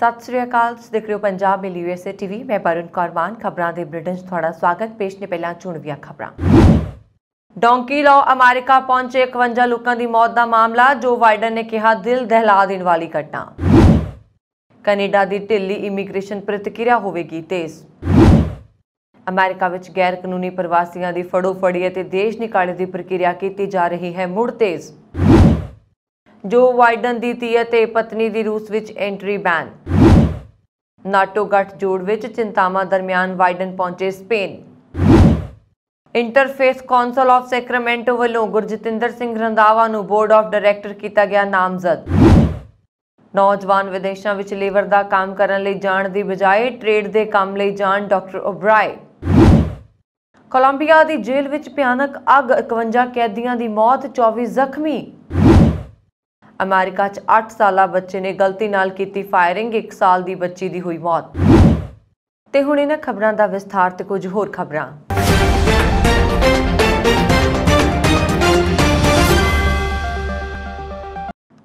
ਸਤਿ ਸ੍ਰੀ ਅਕਾਲ ਤੁਸੀਂ ਦੇਖ ਰਹੇ ਹੋ ਪੰਜਾਬ ਮੇਲ ਯੂਐਸਏ ਟੀਵੀ ਮੈਂ ਪਰਨ ਕਰਵਾਨ ਖਬਰਾਂ ਦੇ ਬ੍ਰਿਟਿਸ਼ ਤੁਹਾਡਾ ਸਵਾਗਤ ਪੇਸ਼ ਨੇ ਪਹਿਲਾਂ ਚੁਣਵੀਆਂ ਖਬਰਾਂ ਡੌਂਕੀ ਲਾਅ ਅਮਰੀਕਾ ਪਹੁੰਚੇ 51 ਲੋਕਾਂ ਦੀ ਮੌਤ ਦਾ ਮਾਮਲਾ ਜੋ ਵਾਈਡਨ ਨੇ ਕਿਹਾ ਦਿਲ ਦਹਿਲਾ ਦੇਣ ਵਾਲੀ ਘਟਨਾ ਕੈਨੇਡਾ ਦੀ ਢਿੱਲੀ ਇਮੀਗ੍ਰੇਸ਼ਨ ਪ੍ਰਤੀਕਿਰਿਆ ਹੋਵੇਗੀ ਤੇਜ਼ ਅਮਰੀਕਾ ਵਿੱਚ ਗੈਰ ਕਾਨੂੰਨੀ ਪ੍ਰਵਾਸੀਆਂ ਦੀ ਫੜੋ ਫੜੀ ਅਤੇ ਦੇਸ਼ ਨਿਕਾਲੇ ਦੀ ਪ੍ਰਕਿਰਿਆ ਕੀਤੀ ਜਾ ਰਹੀ ਹੈ ਮੁੜ ਤੇਜ਼ ਜੋ ਵਾਈਡਨ ਦੀ ਧੀ ਅਤੇ ਪਤਨੀ ਦੀ ਰੂਸ ਵਿੱਚ ਐਂਟਰੀ ਬੈਨ ਨਾਟੋ ਜੋੜ ਵਿੱਚ ਚਿੰਤਾਵਾਂ ਦਰਮਿਆਨ ਵਾਈਡਨ ਪਹੁੰਚੇ Spain interfaith council of Sacramento ਵੱਲੋਂ ਗੁਰਜਤਿੰਦਰ ਸਿੰਘ ਰੰਦਾਵਾ ਨੂੰ ਬੋਰਡ ਆਫ ਡਾਇਰੈਕਟਰ ਕੀਤਾ ਗਿਆ ਨਾਮਜ਼ਦ ਨੌਜਵਾਨ ਵਿਦੇਸ਼ਾਂ ਵਿੱਚ ਲੇਬਰ ਦਾ ਕੰਮ ਕਰਨ ਲਈ ਜਾਣ ਦੀ ਬਜਾਏ ਟ੍ਰੇਡ ਦੇ ਕੰਮ ਲਈ ਜਾਣ ਡਾਕਟਰ ਓਬਰਾਏ ਕੋਲੰਬੀਆ ਦੀ ਜੇਲ੍ਹ ਵਿੱਚ ਭਿਆਨਕ ਅੱਗ 51 ਕੈਦੀਆਂ ਦੀ ਮੌਤ 24 ਜ਼ਖਮੀ ਅਮਰੀਕਾ 'ਚ 8 ਸਾਲਾ ਬੱਚੇ ਨੇ ਗਲਤੀ ਨਾਲ ਕੀਤੀ ਫਾਇਰਿੰਗ 1 ਸਾਲ ਦੀ ਬੱਚੀ ਦੀ ਹੋਈ ਮੌਤ ਤੇ ਹੁਣ ਇਹਨਾਂ ਖਬਰਾਂ ਦਾ ਵਿਸਥਾਰ ਤੇ ਕੁਝ ਹੋਰ ਖਬਰਾਂ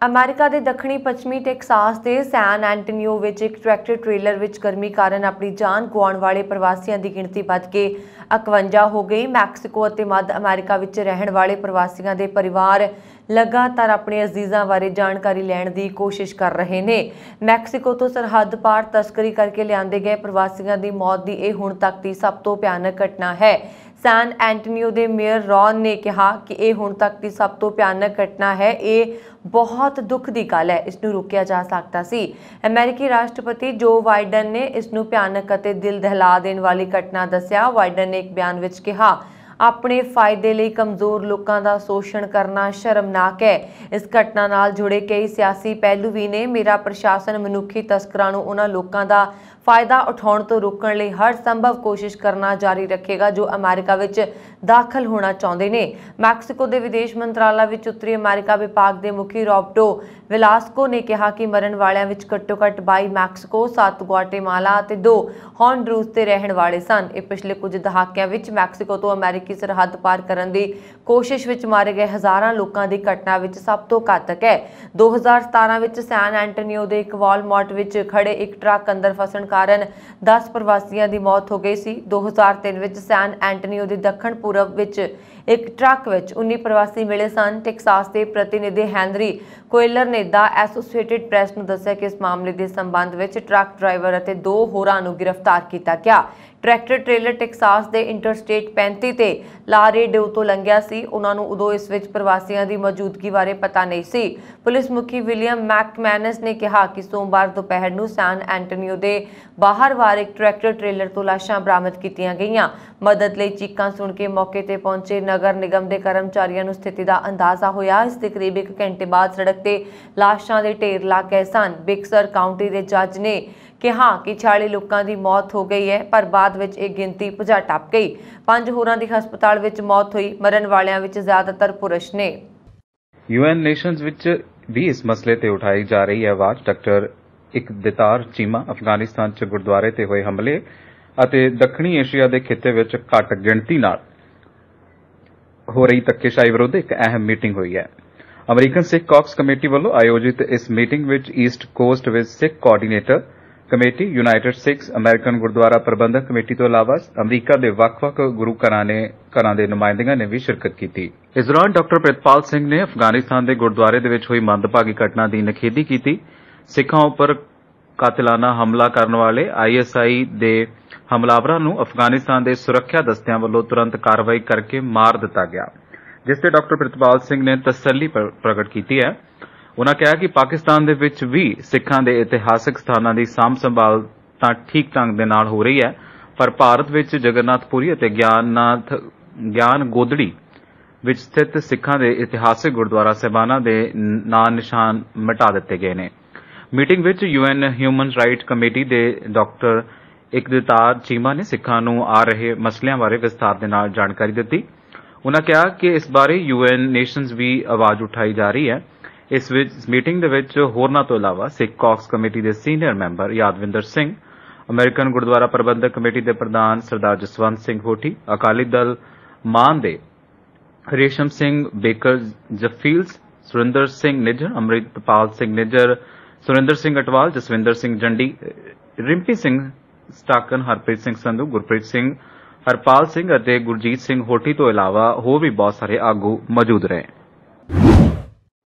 ਅਮਰੀਕਾ ਦੇ ਦੱਖਣੀ ਪੱਛਮੀ ਟੈਕਸਾਸ ਦੇ ਸੈਨ ਐਂਟੋਨੀਓ ਵਿੱਚ ਇੱਕ ਟਰੈਕਟਰ ਟ੍ਰੇਲਰ ਵਿੱਚ ਗਰਮੀ ਕਾਰਨ ਆਪਣੀ ਜਾਨ ਗਵਾਉਣ ਵਾਲੇ ਪ੍ਰਵਾਸੀਆਂ ਦੀ ਗਿਣਤੀ ਵੱਧ ਕੇ 51 ਹੋ ਗਈ ਮੈਕਸੀਕੋ ਅਤੇ ਮੱਧ ਅਮਰੀਕਾ ਵਿੱਚ ਰਹਿਣ ਵਾਲੇ ਪ੍ਰਵਾਸੀਆਂ ਦੇ ਪਰਿਵਾਰ ਲਗਾਤਾਰ ਆਪਣੇ ਅਜ਼ੀਜ਼ਾਂ ਬਾਰੇ ਜਾਣਕਾਰੀ ਲੈਣ ਦੀ ਕੋਸ਼ਿਸ਼ ਕਰ ਰਹੇ ਨੇ ਮੈਕਸੀਕੋ ਤੋਂ ਸਰਹੱਦ ਪਾਰ ਤਸਕਰੀ ਕਰਕੇ ਲਿਆਂਦੇ ਗਏ ਪ੍ਰਵਾਸੀਆਂ ਦੀ ਮੌਤ ਦੀ ਇਹ ਹੁਣ ਤੱਕ ਦੀ ਸਭ ਤੋਂ ਭਿਆਨਕ ਘਟਨਾ ਹੈ ਸੈਨ ਐਂਟੋਨੀਓ ਦੇ ਮੇਅਰ ਰੌਨ ਨੇ ਕਿਹਾ ਕਿ ਇਹ ਹੁਣ ਤੱਕ ਦੀ ਸਭ ਤੋਂ ਭਿਆਨਕ ਘਟਨਾ ਹੈ ਇਹ ਬਹੁਤ ਦੁੱਖ ਦੀ ਗੱਲ ਹੈ ਇਸ ਨੂੰ ਰੋਕਿਆ ਜਾ ਸਕਦਾ ਸੀ ਅਮਰੀਕੀ ਰਾਸ਼ਟਰਪਤੀ ਜੋ ਵਾਈਡਨ ਨੇ ਇਸ ਨੂੰ ਭਿਆਨਕ ਅਤੇ ਦਿਲ ਦਹਿਲਾ ਦੇਣ ਵਾਲੀ ਘਟਨਾ ਦੱਸਿਆ ਵਾਈਡਨ ਨੇ ਇੱਕ ਬਿਆਨ ਵਿੱਚ ਕਿਹਾ ਆਪਣੇ ਫਾਇਦੇ ਲਈ ਕਮਜ਼ੋਰ ਲੋਕਾਂ ਦਾ ਸ਼ੋਸ਼ਣ ਕਰਨਾ ਸ਼ਰਮਨਾਕ ਹੈ ਇਸ ਘਟਨਾ ਨਾਲ ਜੁੜੇ ਕਈ ਸਿਆਸੀ ਪਹਿਲੂ ਵੀ ਨੇ ਮੇਰਾ ਪ੍ਰਸ਼ਾਸਨ ਮਨੁੱਖੀ ਤਸਕਰਾਂ ਨੂੰ ਉਹਨਾਂ ਲੋਕਾਂ ਦਾ ਫਾਇਦਾ ਉਠਾਉਣ ਤੋਂ ਰੋਕਣ ਲਈ ਹਰ ਸੰਭਵ ਕੋਸ਼ਿਸ਼ ਕਰਨਾ ਜਾਰੀ ਰੱਖੇਗਾ ਜੋ ਅਮਰੀਕਾ ਵਿੱਚ ਦਾਖਲ ਹੋਣਾ ਚਾਹੁੰਦੇ ਨੇ ਮੈਕਸੀਕੋ ਦੇ ਵਿਦੇਸ਼ ਮੰਤਰਾਲਾ ਵਿੱਚ ਉੱਤਰੀ ਅਮਰੀਕਾ ਵਿਭਾਗ ਦੇ ਮੁਖੀ ਰੌਬਟੋ ਵਿਲਾਸਕੋ ਨੇ ਕਿਹਾ ਕਿ ਮਰਨ ਵਾਲਿਆਂ ਵਿੱਚ ਘੱਟੋ-ਘੱਟ 22 ਮੈਕਸੀਕੋ 7 ਗੁਆਟੇਮਾਲਾ ਅਤੇ 2 ਹੌਂਡਰੂਸ ਤੇ ਰਹਿਣ ਵਾਲੇ ਸਨ ਇਹ ਪਿਛਲੇ ਕੁਝ ਦਹਾਕਿਆਂ ਵਿੱਚ ਮੈਕਸੀਕੋ ਤੋਂ ਅਮਰੀਕੀ ਸਰਹੱਦ ਪਾਰ ਕਰਨ ਦੀ ਕੋਸ਼ਿਸ਼ ਵਿੱਚ ਮਾਰੇ ਗਏ ਹਜ਼ਾਰਾਂ ਲੋਕਾਂ ਦੀ ਘਟਨਾ ਵਿੱਚ ਸਭ ਤੋਂ ਘਾਤਕ ਹੈ 2017 ਵਿੱਚ ਸੈਨ ਐਂਟੋਨੀਓ ਦੇ ਇੱਕ ਵਾਲਮਾਰਟ ਵਿੱਚ ਖੜੇ ਇੱਕ ਟਰੱਕ ਅੰਦਰ ਫਸਣ ਕਾਰਨ 10 ਪ੍ਰਵਾਸੀਆਂ ਦੀ ਮੌਤ ਹੋ ਗਈ ਸੀ 2003 ਵਿੱਚ ਸੈਨ ਐਂਟੋਨੀਓ ਦੇ ਦੱਖਣ ਪੂਰਬ ਵਿੱਚ ਇੱਕ ਟਰੱਕ ਵਿੱਚ 19 ਪ੍ਰਵਾਸੀ ਮਿਲੇ ਸਨ ਟੈਕਸਾਸ ਦੇ ਪ੍ਰਤੀਨਿਧੀ ਹੈਨਰੀ ਕੋਇਲਰ ਨੇ ਦਾ ਐਸੋਸੀਏਟਿਡ ਪ੍ਰੈਸ ਨੂੰ ਦੱਸਿਆ ਕਿ ਇਸ ਮਾਮਲੇ ਦੇ ਸੰਬੰਧ ਵਿੱਚ ਟਰੱਕ ਡਰਾਈਵਰ ਅਤੇ ਦੋ ਹੋਰਾਂ ਨੂੰ ਗ੍ਰਿਫਤਾਰ ਕੀਤਾ ਗਿਆ ਟਰੈਕਟਰ ਟ੍ਰੇਲਰ ਟੈਕਸਾਸ ਦੇ ਇੰਟਰਸਟੇਟ 35 ਤੇ ਲਾਰੇ ਡਿਊ ਤੋਂ ਲੰਘਿਆ ਸੀ ਉਹਨਾਂ ਨੂੰ ਉਦੋਂ ਇਸ ਵਿੱਚ ਪ੍ਰਵਾਸੀਆਂ ਦੀ ਮੌਜੂਦਗੀ ਬਾਰੇ ਪਤਾ ਨਹੀਂ ਸੀ ਪੁਲਿਸ ਮੁਖੀ ਵਿਲੀਅਮ ਮੈਕਮੈਨਸ ਨੇ ਕਿਹਾ ਕਿ ਸੋਮਵਾਰ ਦੁਪਹਿਰ ਨੂੰ ਸੈਨ ਐਂਟੋਨੀਓ ਦੇ ਬਾਹਰ ਵਾਰ ਇੱਕ ਟਰੈਕਟਰ ਟ੍ਰੇਲਰ ਤੋਂ ਲਾਸ਼ਾਂ ਬਰਾਮਦ ਕੀਤੀਆਂ ਗਈਆਂ ਮਦਦ ਲਈ ਚੀਕਾਂ ਸੁਣ ਕੇ ਮੌਕੇ ਤੇ ਪਹੁੰਚੇ ਨਗਰ ਨਿਗਮ ਦੇ ਕਰਮਚਾਰੀਆਂ ਨੂੰ ਸਥਿਤੀ ਦਾ ਅੰਦਾਜ਼ਾ ਹੋਇਆ ਇਸ ਦੇ ਕਰੀਬ 1 ਘੰਟੇ ਬਾਅਦ ਸੜਕ ਤੇ ਲਾਸ਼ਾਂ ਦੇ ਢੇਰ ਲੱਗੇ ਸਨ ਬਿਕਸਰ ਕਾਉਂਟੀ ਦੇ ਜੱਜ ਨੇ ਕਿ ਹਾਂ ਕਿ 40 ਲੋਕਾਂ ਦੀ ਮੌਤ ਹੋ ਗਈ ਹੈ ਪਰ ਬਾਅਦ ਵਿੱਚ ਇਹ ਗਿਣਤੀ 50 ਟੱਪ ਗਈ ਪੰਜ ਹੋਰਾਂ ਦੀ ਹਸਪਤਾਲ ਵਿੱਚ ਮੌਤ ਹੋਈ ਮਰਨ ਵਾਲਿਆਂ ਵਿੱਚ ਜ਼ਿਆਦਾਤਰ ਪੁਰਸ਼ ਨੇ ਯੂਐਨ ਨੇਸ਼ਨਸ ਵਿੱਚ ਵੀ ਇਸ ਮਸਲੇ ਤੇ ਉਠਾਈ ਜਾ ਰਹੀ ਹੈ ਆਵਾਜ਼ ਡਾਕਟਰ ਇਕਦਤਾਰ ਚੀਮਾ ਅਫਗਾਨਿਸਤਾਨ 'ਚ ਗੁਰਦੁਆਰੇ ਤੇ ਹੋਏ ਹਮਲੇ ਅਤੇ ਦੱਖਣੀ ਏਸ਼ੀਆ ਦੇ ਖਿੱਤੇ ਵਿੱਚ ਘੱਟ ਗਿਣਤੀ ਨਾਲ ਹੋ ਰਹੀ ਤੱਕੇਸ਼ਾਈ ਵਿਰੁੱਧ ਇੱਕ ਅਹਿਮ ਮੀਟਿੰਗ ਹੋਈ ਹੈ ਅਮਰੀਕਨ ਸਿੱਖ ਕਾਕਸ ਕਮੇਟੀ ਵੱਲੋਂ ਆਯੋਜਿਤ ਇਸ ਮੀਟਿੰਗ ਵਿੱਚ ਈਸਟ ਕੋਸਟ ਵਿੱਚ Sikh coordinator committee United Sikhs American Gurdwara Parbandhak committee ਤੋਂ ਇਲਾਵਾ ਅਮਰੀਕਾ ਦੇ ਵੱਖ-ਵੱਖ ਗੁਰੂ ਘਰਾਂ ਨੇ ਘਰਾਂ ਦੇ ਨੁਮਾਇੰਦਿਆਂ ਨੇ ਵੀ ਸ਼ਿਰਕਤ ਕੀਤੀ ਇਸ ਦੌਰਾਨ ਡਾਕਟਰ ਪ੍ਰਿਤਪਾਲ ਸਿੰਘ ਨੇ ਅਫਗਾਨਿਸਤਾਨ ਦੇ ਗੁਰਦੁਆਰੇ ਦੇ ਵਿੱਚ ਹੋਈ ਮੰਦਭਾਗੀ ਘਟਨਾ ਦੀ ਨਖੇਦੀ ਕੀਤੀ ਸਿੱਖਾਂ ਉੱਪਰ ਕਾਤਲਾਨਾ ਹਮਲਾ ਕਰਨ ਵਾਲੇ ਆਈਐਸਆਈ ਦੇ ਹਮਲਾਵਰਾਂ ਨੂੰ ਅਫਗਾਨਿਸਤਾਨ ਦੇ ਸੁਰੱਖਿਆ ਦਸਤਿਆਂ ਵੱਲੋਂ ਤੁਰੰਤ ਕਾਰਵਾਈ ਕਰਕੇ ਮਾਰ ਦਿੱਤਾ ਗਿਆ ਜਿਸ ਤੇ ਡਾਕਟਰ ਪ੍ਰਿਤਪਾਲ ਸਿੰਘ ਨੇ ਤਸੱਲੀ ਪ੍ਰਗਟ ਕੀਤੀ ਹੈ ਉਹਨਾਂ ਕਿਹਾ ਕਿ ਪਾਕਿਸਤਾਨ ਦੇ ਵਿੱਚ ਵੀ ਸਿੱਖਾਂ ਦੇ ਇਤਿਹਾਸਕ ਸਥਾਨਾਂ ਦੀ ਸਾਂਭ ਸੰਭਾਲ ਤਾਂ ਠੀਕ ਢੰਗ ਦੇ ਨਾਲ ਹੋ ਰਹੀ ਹੈ ਪਰ ਭਾਰਤ ਵਿੱਚ ਜਗਨਨਾਥਪੁਰੀ ਅਤੇ ਗਿਆਨਨਾਥ ਗਿਆਨ ਗੋਦੜੀ ਵਿੱਚ ਸਥਿਤ ਸਿੱਖਾਂ ਦੇ ਇਤਿਹਾਸਕ ਗੁਰਦੁਆਰਾ ਸਹਿਬਾਨਾ ਦੇ ਨਾਂ ਨਿਸ਼ਾਨ ਮਿਟਾ ਦਿੱਤੇ ਗਏ ਨੇ ਮੀਟਿੰਗ ਵਿੱਚ ਯੂਐਨ ਹਿਊਮਨ ਰਾਈਟ ਕਮੇਟੀ ਦੇ ਡਾਕਟਰ ਇਕਦਤਾਰ ਚੀਮਾ ਨੇ ਸਿੱਖਾਂ ਨੂੰ ਆ ਰਹੇ ਮਸਲਿਆਂ ਬਾਰੇ ਵਿਸਥਾਰ ਦੇ ਨਾਲ ਜਾਣਕਾਰੀ ਦਿੱਤੀ ਉਹਨਾਂ ਕਿਹਾ ਕਿ ਇਸ ਬਾਰੇ ਯੂਐਨ ਨੇਸ਼ਨਸ ਵੀ ਆਵਾਜ਼ ਉਠਾਈ ਜਾ ਰਹੀ ਹੈ ਇਸ ਵਿੱਚ ਮੀਟਿੰਗ ਦੇ ਵਿੱਚ ਹੋਰਨਾਂ ਤੋਂ ਇਲਾਵਾ ਸਿੱਖ ਕਾਕਸ ਕਮੇਟੀ ਦੇ senior member Yadvinder Singh American Gurdwara Parbandhak committee ਦੇ ਪ੍ਰਧਾਨ ਸਰਦਾਰ ਜਸਵੰਤ ਸਿੰਘ ਹੋਠੀ ਅਕਾਲੀ ਦਲ ਮਾਨ ਦੇ Resham Singh Bakersfield Surinder Singh Nijjar Amritpal Singh Nijjar Surinder Singh Atwal Jaswinder Singh Jandi Rimpy Singh Stockton Harpreet Singh Sandhu Gurpreet Singh Harpal Singh ਅਤੇ ਗੁਰਜੀਤ ਸਿੰਘ ਹੋਠੀ ਤੋਂ ਇਲਾਵਾ ਹੋਰ ਵੀ ਬਹੁਤ ਸਾਰੇ ਆਗੂ ਮੌਜੂਦ ਰਹੇ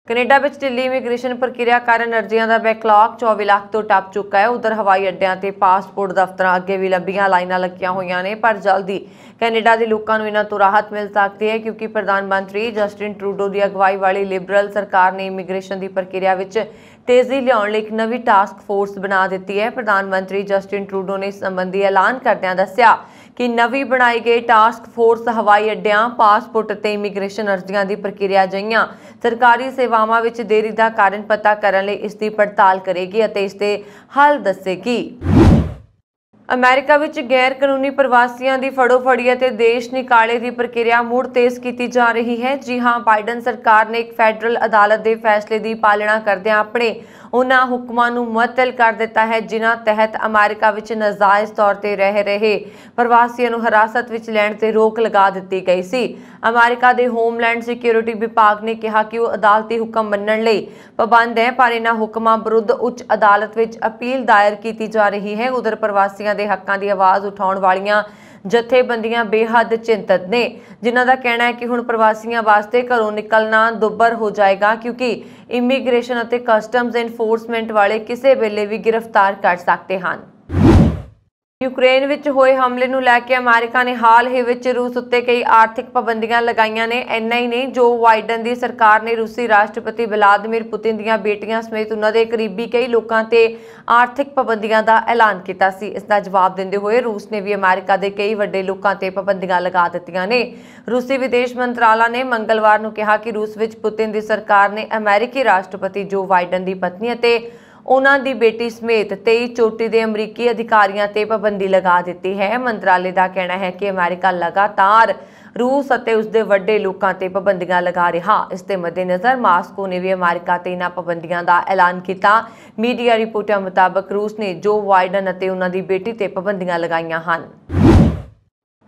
ਕੈਨੇਡਾ ਵਿੱਚ ਦਿੱਲੀ ਇਮੀਗ੍ਰੇਸ਼ਨ ਪ੍ਰਕਿਰਿਆ ਕਾਰਨ ਅਰਜ਼ੀਆਂ ਦਾ ਬੈਕਲੌਗ 24 ਲੱਖ ਤੋਂ ਟੱਪ ਚੁੱਕਾ ਹੈ ਉਧਰ ਹਵਾਈ ਅੱਡਿਆਂ ਤੇ ਪਾਸਪੋਰਟ ਦਫ਼ਤਰਾਂ ਅੱਗੇ ਵੀ ਲੰਬੀਆਂ ਲਾਈਨਾਂ ਲੱਗੀਆਂ ਹੋਈਆਂ ਨੇ ਪਰ ਜਲਦੀ ਕੈਨੇਡਾ ਦੇ ਲੋਕਾਂ ਨੂੰ ਇਹਨਾਂ ਤੋਂ ਰਾਹਤ ਮਿਲ ਸਕਦੀ ਹੈ ਕਿਉਂਕਿ ਪ੍ਰਧਾਨ ਮੰਤਰੀ ਜਸਟਿਨ ਟਰੂਡੋ ਦੀ ਅਗਵਾਈ ਵਾਲੀ ਲਿਬਰਲ ਸਰਕਾਰ ਨੇ ਇਮੀਗ੍ਰੇਸ਼ਨ ਦੀ ਪ੍ਰਕਿਰਿਆ ਵਿੱਚ ਤੇਜ਼ੀ ਲਿਆਉਣ ਲਈ ਇੱਕ ਨਵੀਂ ਟਾਸਕ ਫੋਰਸ ਬਣਾ ਦਿੱਤੀ ਹੈ ਪ੍ਰਧਾਨ ਮੰਤਰੀ ਜਸਟਿਨ ਟਰੂਡੋ ਨੇ ਇਸ ਸੰਬੰਧੀ ਐਲਾਨ ਕਰਦਿਆਂ ਦੱਸਿਆ ਕਿ ਨਵੀਂ ਬਣਾਈ ਗਈ ਟਾਸਕ ਫੋਰਸ ਹਵਾਈ ਅੱਡਿਆਂ ਪਾਸਪੋਰਟ ਤੇ ਇਮੀਗ੍ਰੇਸ਼ਨ ਅਰਜ਼ੀਆਂ ਦੀ ਪ੍ਰਕਿਰਿਆ ਜਈਆਂ ਸਰਕਾਰੀ ਸੇਵਾਵਾਂ ਵਿੱਚ ਦੇਰੀ ਦਾ ਕਾਰਨ ਪਤਾ ਕਰਨ ਲਈ ਇਸ ਦੀ ਪੜਤਾਲ ਕਰੇਗੀ ਅਤੇ ਇਸ ਦੇ ਹੱਲ ਦੱਸੇਗੀ ਅਮਰੀਕਾ ਵਿੱਚ ਗੈਰ ਕਾਨੂੰਨੀ ਪ੍ਰਵਾਸੀਆਂ ਦੀ ਫੜੋ ਫੜੀ ਅਤੇ ਦੇਸ਼ ਨਿਕਾਲੇ ਦੀ ਪ੍ਰਕਿਰਿਆ ਮੁੜ ਤੇਜ਼ ਕੀਤੀ ਜਾ ਰਹੀ ਹੈ ਜੀ ਹਾਂ ਬਾਈਡਨ ਸਰਕਾਰ ਨੇ ਇੱਕ ਫੈਡਰਲ ਅਦਾਲਤ ਦੇ ਫੈਸਲੇ ਦੀ ਪਾਲਣਾ ਕਰਦਿਆਂ ਆਪਣੇ ਉਹਨਾਂ ਹੁਕਮਾਂ ਨੂੰ ਮੁਅਤਲ ਕਰ ਦਿੱਤਾ ਹੈ ਜਿਨ੍ਹਾਂ ਤਹਿਤ ਅਮਰੀਕਾ ਵਿੱਚ ਨਜਾਇਜ਼ ਤੌਰ ਤੇ ਰਹਿ ਰਹੇ ਪ੍ਰਵਾਸੀਆਂ ਨੂੰ ਹਰਾਸਤ ਵਿੱਚ ਲੈਣ ਤੇ ਰੋਕ ਲਗਾ ਦਿੱਤੀ ਗਈ ਸੀ ਅਮਰੀਕਾ ਦੇ ਹੋਮਲੈਂਡ ਸਿਕਿਉਰਿਟੀ ਵਿਭਾਗ ਨੇ ਕਿਹਾ ਕਿ ਉਹ ਅਦਾਲਤੀ ਹੁਕਮ ਮੰਨਣ ਲਈ ਪਾਬੰਦ ਹੈ ਪਰ ਇਹਨਾਂ ਹੁਕਮਾਂ ਵਿਰੁੱਧ ਉੱਚ ਅਦਾਲਤ ਵਿੱਚ ਅਪੀਲ ਦਾਇਰ ਕੀਤੀ ਜਾ ਰਹੀ ਹੈ ਉਧਰ ਪ੍ਰਵਾਸੀਆਂ ਦੇ ਹੱਕਾਂ ਦੀ ਆਵਾਜ਼ ਉਠਾਉਣ ਵਾਲੀਆਂ ਜਥੇਬੰਦੀਆਂ ਬੇਹੱਦ ਚਿੰਤਤ ਨੇ ਜਿਨ੍ਹਾਂ ਦਾ ਕਹਿਣਾ ਹੈ ਕਿ ਹੁਣ ਪ੍ਰਵਾਸੀਆਂ ਵਾਸਤੇ ਘਰੋਂ ਨਿਕਲਣਾ ਦੁੱਬਰ ਹੋ ਜਾਏਗਾ ਕਿਉਂਕਿ ਇਮੀਗ੍ਰੇਸ਼ਨ ਅਤੇ ਕਸਟਮਸ ਐਨਫੋਰਸਮੈਂਟ ਵਾਲੇ ਕਿਸੇ ਵੇਲੇ ਵੀ ਗ੍ਰਿਫਤਾਰ ਕਰ ਸਕਦੇ ਹਨ ਯੂਕਰੇਨ ਵਿੱਚ ਹੋਏ ਹਮਲੇ ਨੂੰ ਲੈ ਕੇ ਅਮਰੀਕਾ ਨੇ ਹਾਲ ਹੀ ਵਿੱਚ ਰੂਸ ਉੱਤੇ ਕਈ ਆਰਥਿਕ ਪਾਬੰਦੀਆਂ ਲਗਾਈਆਂ ਨੇ ਇੰਨਾ ਹੀ ਨਹੀਂ ਜੋ ਵਾਈਡਨ ਦੀ ਸਰਕਾਰ ਨੇ ਰੂਸੀ ਰਾਸ਼ਟਰਪਤੀ ਬਲਾਦਮੀਰ ਪੁਤਿਨ ਦੀਆਂ ਬੇਟੀਆਂ ਸਮੇਤ ਉਹਨਾਂ ਦੇ ਕਰੀਬੀ ਕਈ ਲੋਕਾਂ ਤੇ ਆਰਥਿਕ ਪਾਬੰਦੀਆਂ ਦਾ ਐਲਾਨ ਕੀਤਾ ਸੀ ਇਸ ਦਾ ਜਵਾਬ ਦਿੰਦੇ ਹੋਏ ਰੂਸ ਨੇ ਵੀ ਅਮਰੀਕਾ ਦੇ ਕਈ ਵੱਡੇ ਲੋਕਾਂ ਤੇ ਪਾਬੰਦੀਆਂ ਲਗਾ ਦਿੱਤੀਆਂ ਨੇ ਰੂਸੀ ਵਿਦੇਸ਼ ਮੰਤਰਾਲਾ ਨੇ ਮੰਗਲਵਾਰ ਨੂੰ ਕਿਹਾ ਕਿ ਰੂਸ ਵਿੱਚ ਪੁਤਿਨ ਦੀ ਸਰਕਾਰ ਨੇ ਅਮਰੀਕੀ ਰਾਸ਼ਟਰਪਤੀ ਜੋ ਵਾਈਡਨ ਦੀ ਪਤਨੀ ਅਤੇ ਉਹਨਾਂ ਦੀ ਬੇਟੀ ਸਮੇਤ 23 ਚੋਟੀ ਦੇ ਅਮਰੀਕੀ ਅਧਿਕਾਰੀਆਂ ਤੇ ਪਾਬੰਦੀ ਲਗਾ ਦਿੱਤੀ ਹੈ ਮੰਤਰਾਲੇ ਦਾ ਕਹਿਣਾ ਹੈ ਕਿ ਅਮਰੀਕਾ ਲਗਾਤਾਰ ਰੂਸ ਅਤੇ ਉਸ ਦੇ ਵੱਡੇ ਲੋਕਾਂ ਤੇ ਪਾਬੰਦੀਆਂ ਲਗਾ ਰਿਹਾ ਇਸ ਦੇ ਮੱਦੇਨਜ਼ਰ ਮਾਸਕੋ ਨੇ ਵੀ ਅਮਰੀਕਾ ਤੇ ਇਹਨਾਂ ਪਾਬੰਦੀਆਂ ਦਾ ਐਲਾਨ ਕੀਤਾ ਮੀਡੀਆ ਰਿਪੋਰਟਾਂ ਮੁਤਾਬਕ ਰੂਸ ਨੇ ਜੋ ਵਾਈਡਨ ਅਤੇ ਉਹਨਾਂ ਦੀ ਬੇਟੀ ਤੇ ਪਾਬੰਦੀਆਂ ਲਗਾਈਆਂ ਹਨ